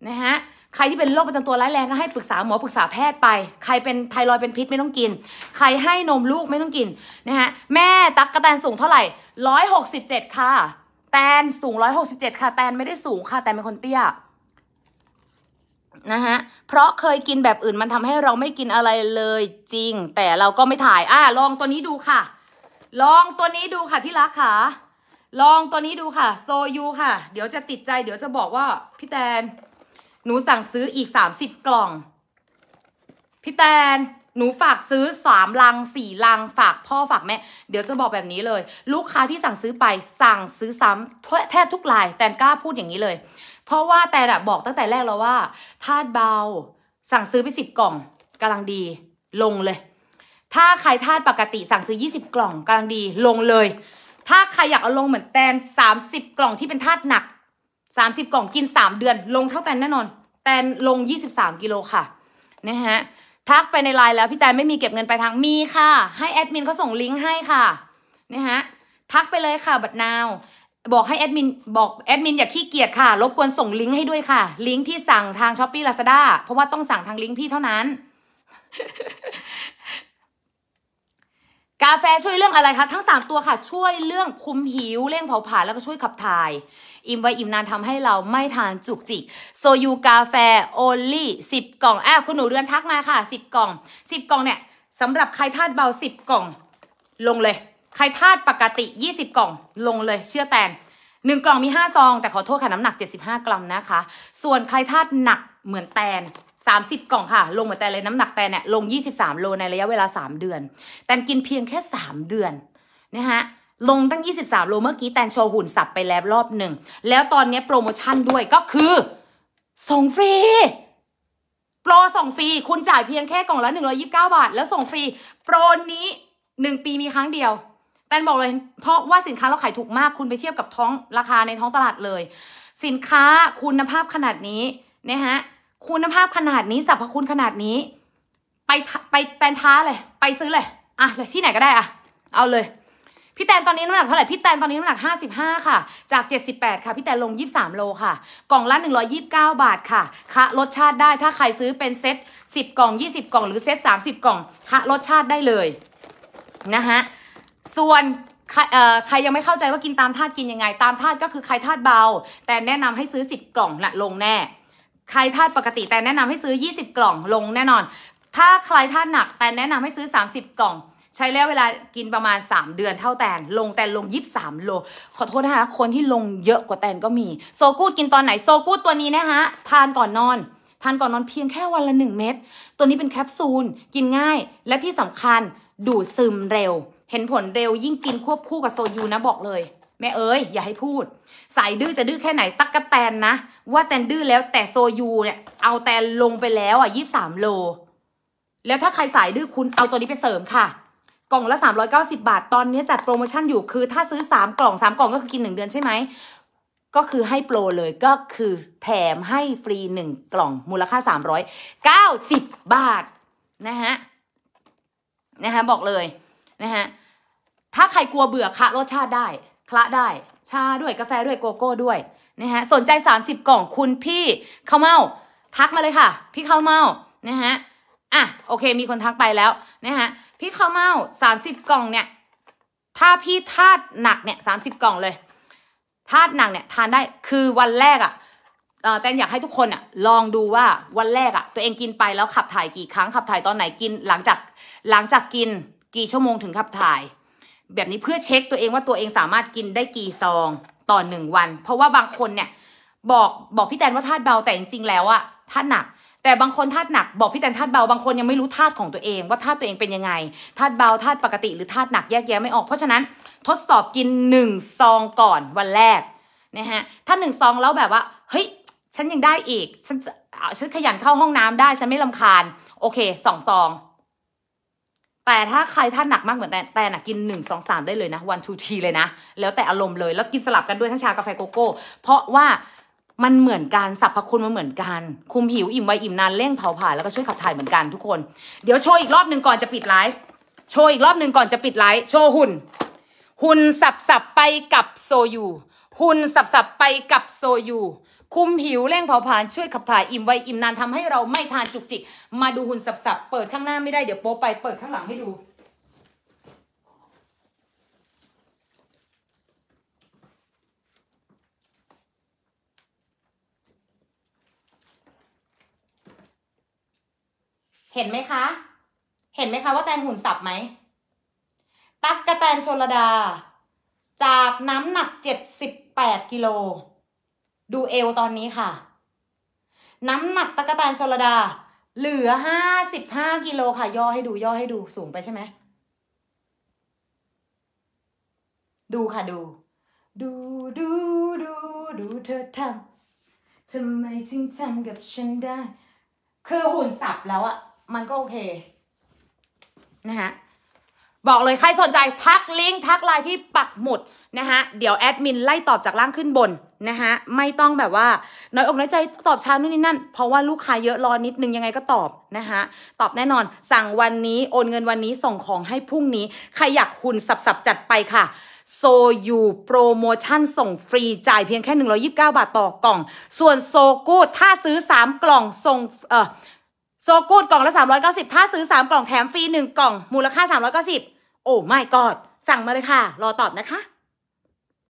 นะฮะใครที่เป็นโรคประจำตัวร้ายแรงก็ให้ปรึกษาหมอปรึกษาแพทย์ไป ใครเป็นไทรอยเป็นพิษไม่ต้องกิน ใครให้นมลูกไม่ต้องกิน นะฮะ แม่ตักกระแตนสูงเท่าไหร่ ร้อยหกสิบเจ็ดค่ะ แตนสูงร้อยหกสิบเจ็ดค่ะ แตนไม่ได้สูงค่ะ แตนเป็นคนเตี้ย นะฮะ เพราะเคยกินแบบอื่นมันทำให้เราไม่กินอะไรเลยจริง แต่เราก็ไม่ถ่าย อ่า ลองตัวนี้ดูค่ะ ลองตัวนี้ดูค่ะที่รักค่ะ ลองตัวนี้ดูค่ะโซยูค่ะ เดี๋ยวจะติดใจ เดี๋ยวจะบอกว่าพี่แตนหนูสั่งซื้ออีกสามสิบกล่อง พี่แตน หนูฝากซื้อสามลังสี่ลังฝากพ่อฝากแม่ เดี๋ยวจะบอกแบบนี้เลย ลูกค้าที่สั่งซื้อไปสั่งซื้อซ้ำแทบทุกรายแตนกล้าพูดอย่างนี้เลย เพราะว่าแตนอะบอกตั้งแต่แรกแล้วว่าธาตุเบาสั่งซื้อไปสิบกล่องกำลังดีลงเลย ถ้าใครธาตุปกติสั่งซื้อยี่สิบกล่องกำลังดีลงเลย ถ้าใครอยากเอาลงเหมือนแตนสสามิบกล่องที่เป็นธาตุหนักสสามิบกล่อง กินสามเดือน ลงเท่าแตนแน่นอนแตนลงยี่สสิบามกิโลค่ะนะฮะ ทักไปในไลน์แล้วพี่แตนไม่มีเก็บเงินไปทางมีค่ะให้แอดมินเขาส่งลิงก์ให้ค่ะนะฮะ ทักไปเลยค่ะบัตรนาว บอกให้แอดมิน บอกแอดมิน อย่าขี้เกียจค่ะรบกวนส่งลิงก์ให้ด้วยค่ะ ลิงก์ที่สั่งทางช้อปปี้ลาซาด้าเพราะว่าต้องสั่งทางลิงก์พี่เท่านั้นกาแฟช่วยเรื่องอะไรคะทั้ง 3 ตัวค่ะ ช่วยเรื่องคุมหิว เร่งเผาผลาญแล้วก็ช่วยขับถ่าย อิ่มไวอิ่มนานทำให้เราไม่ทานจุกจิก โซยูกาแฟโอลี่10กล่องแอบคุณหนูเรือนทักมาค่ะ 10กล่อง 10กล่องเนี่ยสำหรับใครธาตุเบา 10กล่อง ลงเลยใครธาตุปกติ 20กล่อง ลงเลยเชื่อแตนหนึ่งกล่องมีห้าซอง แต่ขอโทษค่ะ น้ำหนักเจ็ดสิบห้ากรัมนะคะ ส่วนใครธาตุหนักเหมือนแตนสามสิบกล่องค่ะ ลงเหมือนแตนเลยน้ำหนักแตนเนี่ยลงยี่สิบามโลในระยะเวลาสามเดือน แตนกินเพียงแค่สามเดือนนะฮะลงตั้ง 23 โลเมื่อกี้แตนโชว์หุ่นสับไปแล้วรอบหนึ่งแล้วตอนนี้โปรโมชั่นด้วยก็คือส่งฟรี โปรส่งฟรีคุณจ่ายเพียงแค่กล่องละ129บาทแล้วส่งฟรี โปรนี้ 1 ปีมีครั้งเดียวแตนบอกเลยเพราะว่าสินค้าเราขายถูกมากคุณไปเทียบกับท้องราคาในท้องตลาดเลย สินค้าคุณภาพขนาดนี้นะฮะคุณภาพขนาดนี้ สรรพคุณขนาดนี้ ไปไปแตนท้าเลย ไปซื้อเลย อ่ะเลยที่ไหนก็ได้อ่ะ เอาเลย พี่แตนตอนนี้น้ำหนักเท่าไหร่พี่แตนตอนนี้น้ำหนัก55 ค่ะ จาก 78 ค่ะ พี่แตนลง 23โลค่ะ กล่องละ129 บาทค่ะคะรสชาติได้ถ้าใครซื้อเป็นเซต10 กล่อง 20 กล่อง หรือเซต 30 กล่องคะรสชาติได้เลยนะฮะส่วนใครใครยังไม่เข้าใจว่ากินตามธาตุกินยังไง ตามธาตุก็คือใครธาตุเบา แต่แนะนำให้ซื้อ 10 กล่องละลงแน่ ใครธาตุปกติ แต่แนะนำให้ซื้อ 20 กล่องลงแน่นอน ถ้าใครธาตุหนักแต่แนะนำให้ซื้อ 30 กล่อง ใช้แล้วเวลากินประมาณ 3 เดือนเท่าแตนลงแตนลง 23โลขอโทษนะคะคนที่ลงเยอะกว่าแตนก็มี โซกูดกินตอนไหนโซกูดตัวนี้นะคะทานก่อนนอนทานก่อนนอนเพียงแค่วันละ1เม็ดตัวนี้เป็นแคปซูลกินง่าย และที่สำคัญดูดซึมเร็วเห็นผลเร็วยิ่งกินควบคู่กับโซยูนะบอกเลย แม่เอ๋ยอย่าให้พูด สายดื้อจะดื้อแค่ไหน ตักกะแตนนะ ว่าแตนดื้อแล้วแต่โซยูเนี่ย เอาแตนลงไปแล้ว อ่ะยี่สามโล แล้วถ้าใครสายดื้อคุณเอาตัวนี้ไปเสริมค่ะ กล่องละสามร้้อยเกาสิบาท ตอนนี้จัดโปรโมชั่นอยู่คือถ้าซื้อสามกล่องสามกล่องก็คือกินหนึ่งเดือนใช่ไหมก็คือให้โปรเลยก็คือแถมให้ฟรีหนึ่งกล่อง มูลค่าสามร้้อยเกาสิบาทนะฮะนะคะบอกเลยนะฮะถ้าใครกลัวเบื่อคะรสชาติได้คละได้ชาด้วยกาแฟด้วยโกโก้ด้วยนะฮะสนใจ30กล่อง คุณพี่ข้าวเมา ทักมาเลยค่ะ พี่ข้าวเมานะฮะอ่ะโอเคมีคนทักไปแล้วนะฮะพี่ข้าวเมา30 กล่องเนี่ยถ้าพี่ธาตุหนักเนี่ยสามสิบกล่องเลยธาตุหนักเนี่ยทานได้คือวันแรกอะ่ะแต่อยากให้ทุกคนอะ่ะลองดูว่าวันแรกอะ่ะ ตัวเองกินไปแล้วขับถ่ายกี่ครั้งขับถ่ายตอนไหนกินหลังจากหลังจากกินกี่ชั่วโมงถึงขับถ่าย แบบนี้เพื่อเช็คตัวเองว่าตัวเองสามารถกินได้กี่ซองต่อหนึ่งวัน เพราะว่าบางคนเนี่ยบอกบอกพี่แตนว่าธาตุเบาแต่จริงๆแล้วอะธาตุหนัก แต่บางคนธาตุหนักบอกพี่แตนธาตุเบาบางคนยังไม่รู้ธาตุของตัวเองว่าธาตุตัวเองเป็นยังไงธาตุเบาธาตุปกติหรือธาตุหนักแยกแยะไม่ออกเพราะฉะนั้นทดสอบกินหนึ่งซองก่อนวันแรกนะฮะถ้าหนึ่งซองแล้วแบบว่าเฮ้ยฉันยังได้อีกฉันฉันขยันเข้าห้องน้ำได้ฉันไม่ลาคาญโอเคสองซองแต่ถ้าใครท่านหนักมากเหมือนแต่แต่นะกิน 1 2 3ได้เลยนะวันทูทีเลยนะ แล้วแต่อารมณ์เลยแล้วกินสลับกันด้วยทั้งชากาแฟโกโก้เพราะว่ามันเหมือนกันสรรพคุณมันเหมือนกัน คุมหิวอิ่มไวอิ่มนานเร่งเผาผลาญแล้วก็ช่วยขับถ่ายเหมือนกันทุกคน เดี๋ยวโชว์อีกรอบหนึ่งก่อนจะปิดไลฟ์โชว์อีกรอบหนึ่งก่อนจะปิดไลฟ์โชว์หุ่นหุ่นสับสับไปกับโซยูหุ่นสับสับไปกับโซยูคุมหิวเร่งเผาผลาญช่วยขับถ่ายอิ่มไวอิ่มนานทำให้เราไม่ทานจุกจิก มาดูหุ่นสับ ๆ เปิดข้างหน้าไม่ได้เดี๋ยวโป๊ไปเปิดข้างหลังให้ดู เห็นไหมคะ เห็นไหมคะว่าแตงหุ่นสับไหม ตักกะแตนชนระดา จากน้ำหนัก 78กิโลดูเอวตอนนี้ค่ะ น้ำหนักตะกตแนชลดา เหลือห้าสิบห้ากิโลค่ะย่อให้ดูย่อให้ดูสูงไปใช่ไหมดูค่ะดูดูดูดูดู เธอทำทำไมถึงทำกับฉันได้คือหุ่นสับแล้วอะมันก็โอเค นะฮะบอกเลย ใครสนใจทักลิงก์ทักไลน์ที่ปักหมุดนะคะเดี๋ยวแอดมินไล่ตอบจากล่างขึ้นบนนะคะไม่ต้องแบบว่า น้อยอกน้อยใจตอบช้านู่นนี่นั่น เพราะว่าลูกค้าเยอะรอนิด นึงยังไงก็ตอบนะคะตอบแน่นอน สั่งวันนี้โอนเงินวันนี้ส่งของให้พรุ่งนี้ ใครอยากหุ่นสับๆจัดไปค่ะโซยูโปรโมชั่นส่งฟรีจ่ายเพียงแค่129 บาทต่อกล่อง ส่วนโซกูดถ้าซื้อ 3 กล่องส่งเออโซกูดกล่องละ390 ถ้าซื้อ 3 กล่องแถมฟรี1กล่อง มูลค่า 390โอ้ไม่กอดสั่งมาเลยค่ะ รอตอบนะคะ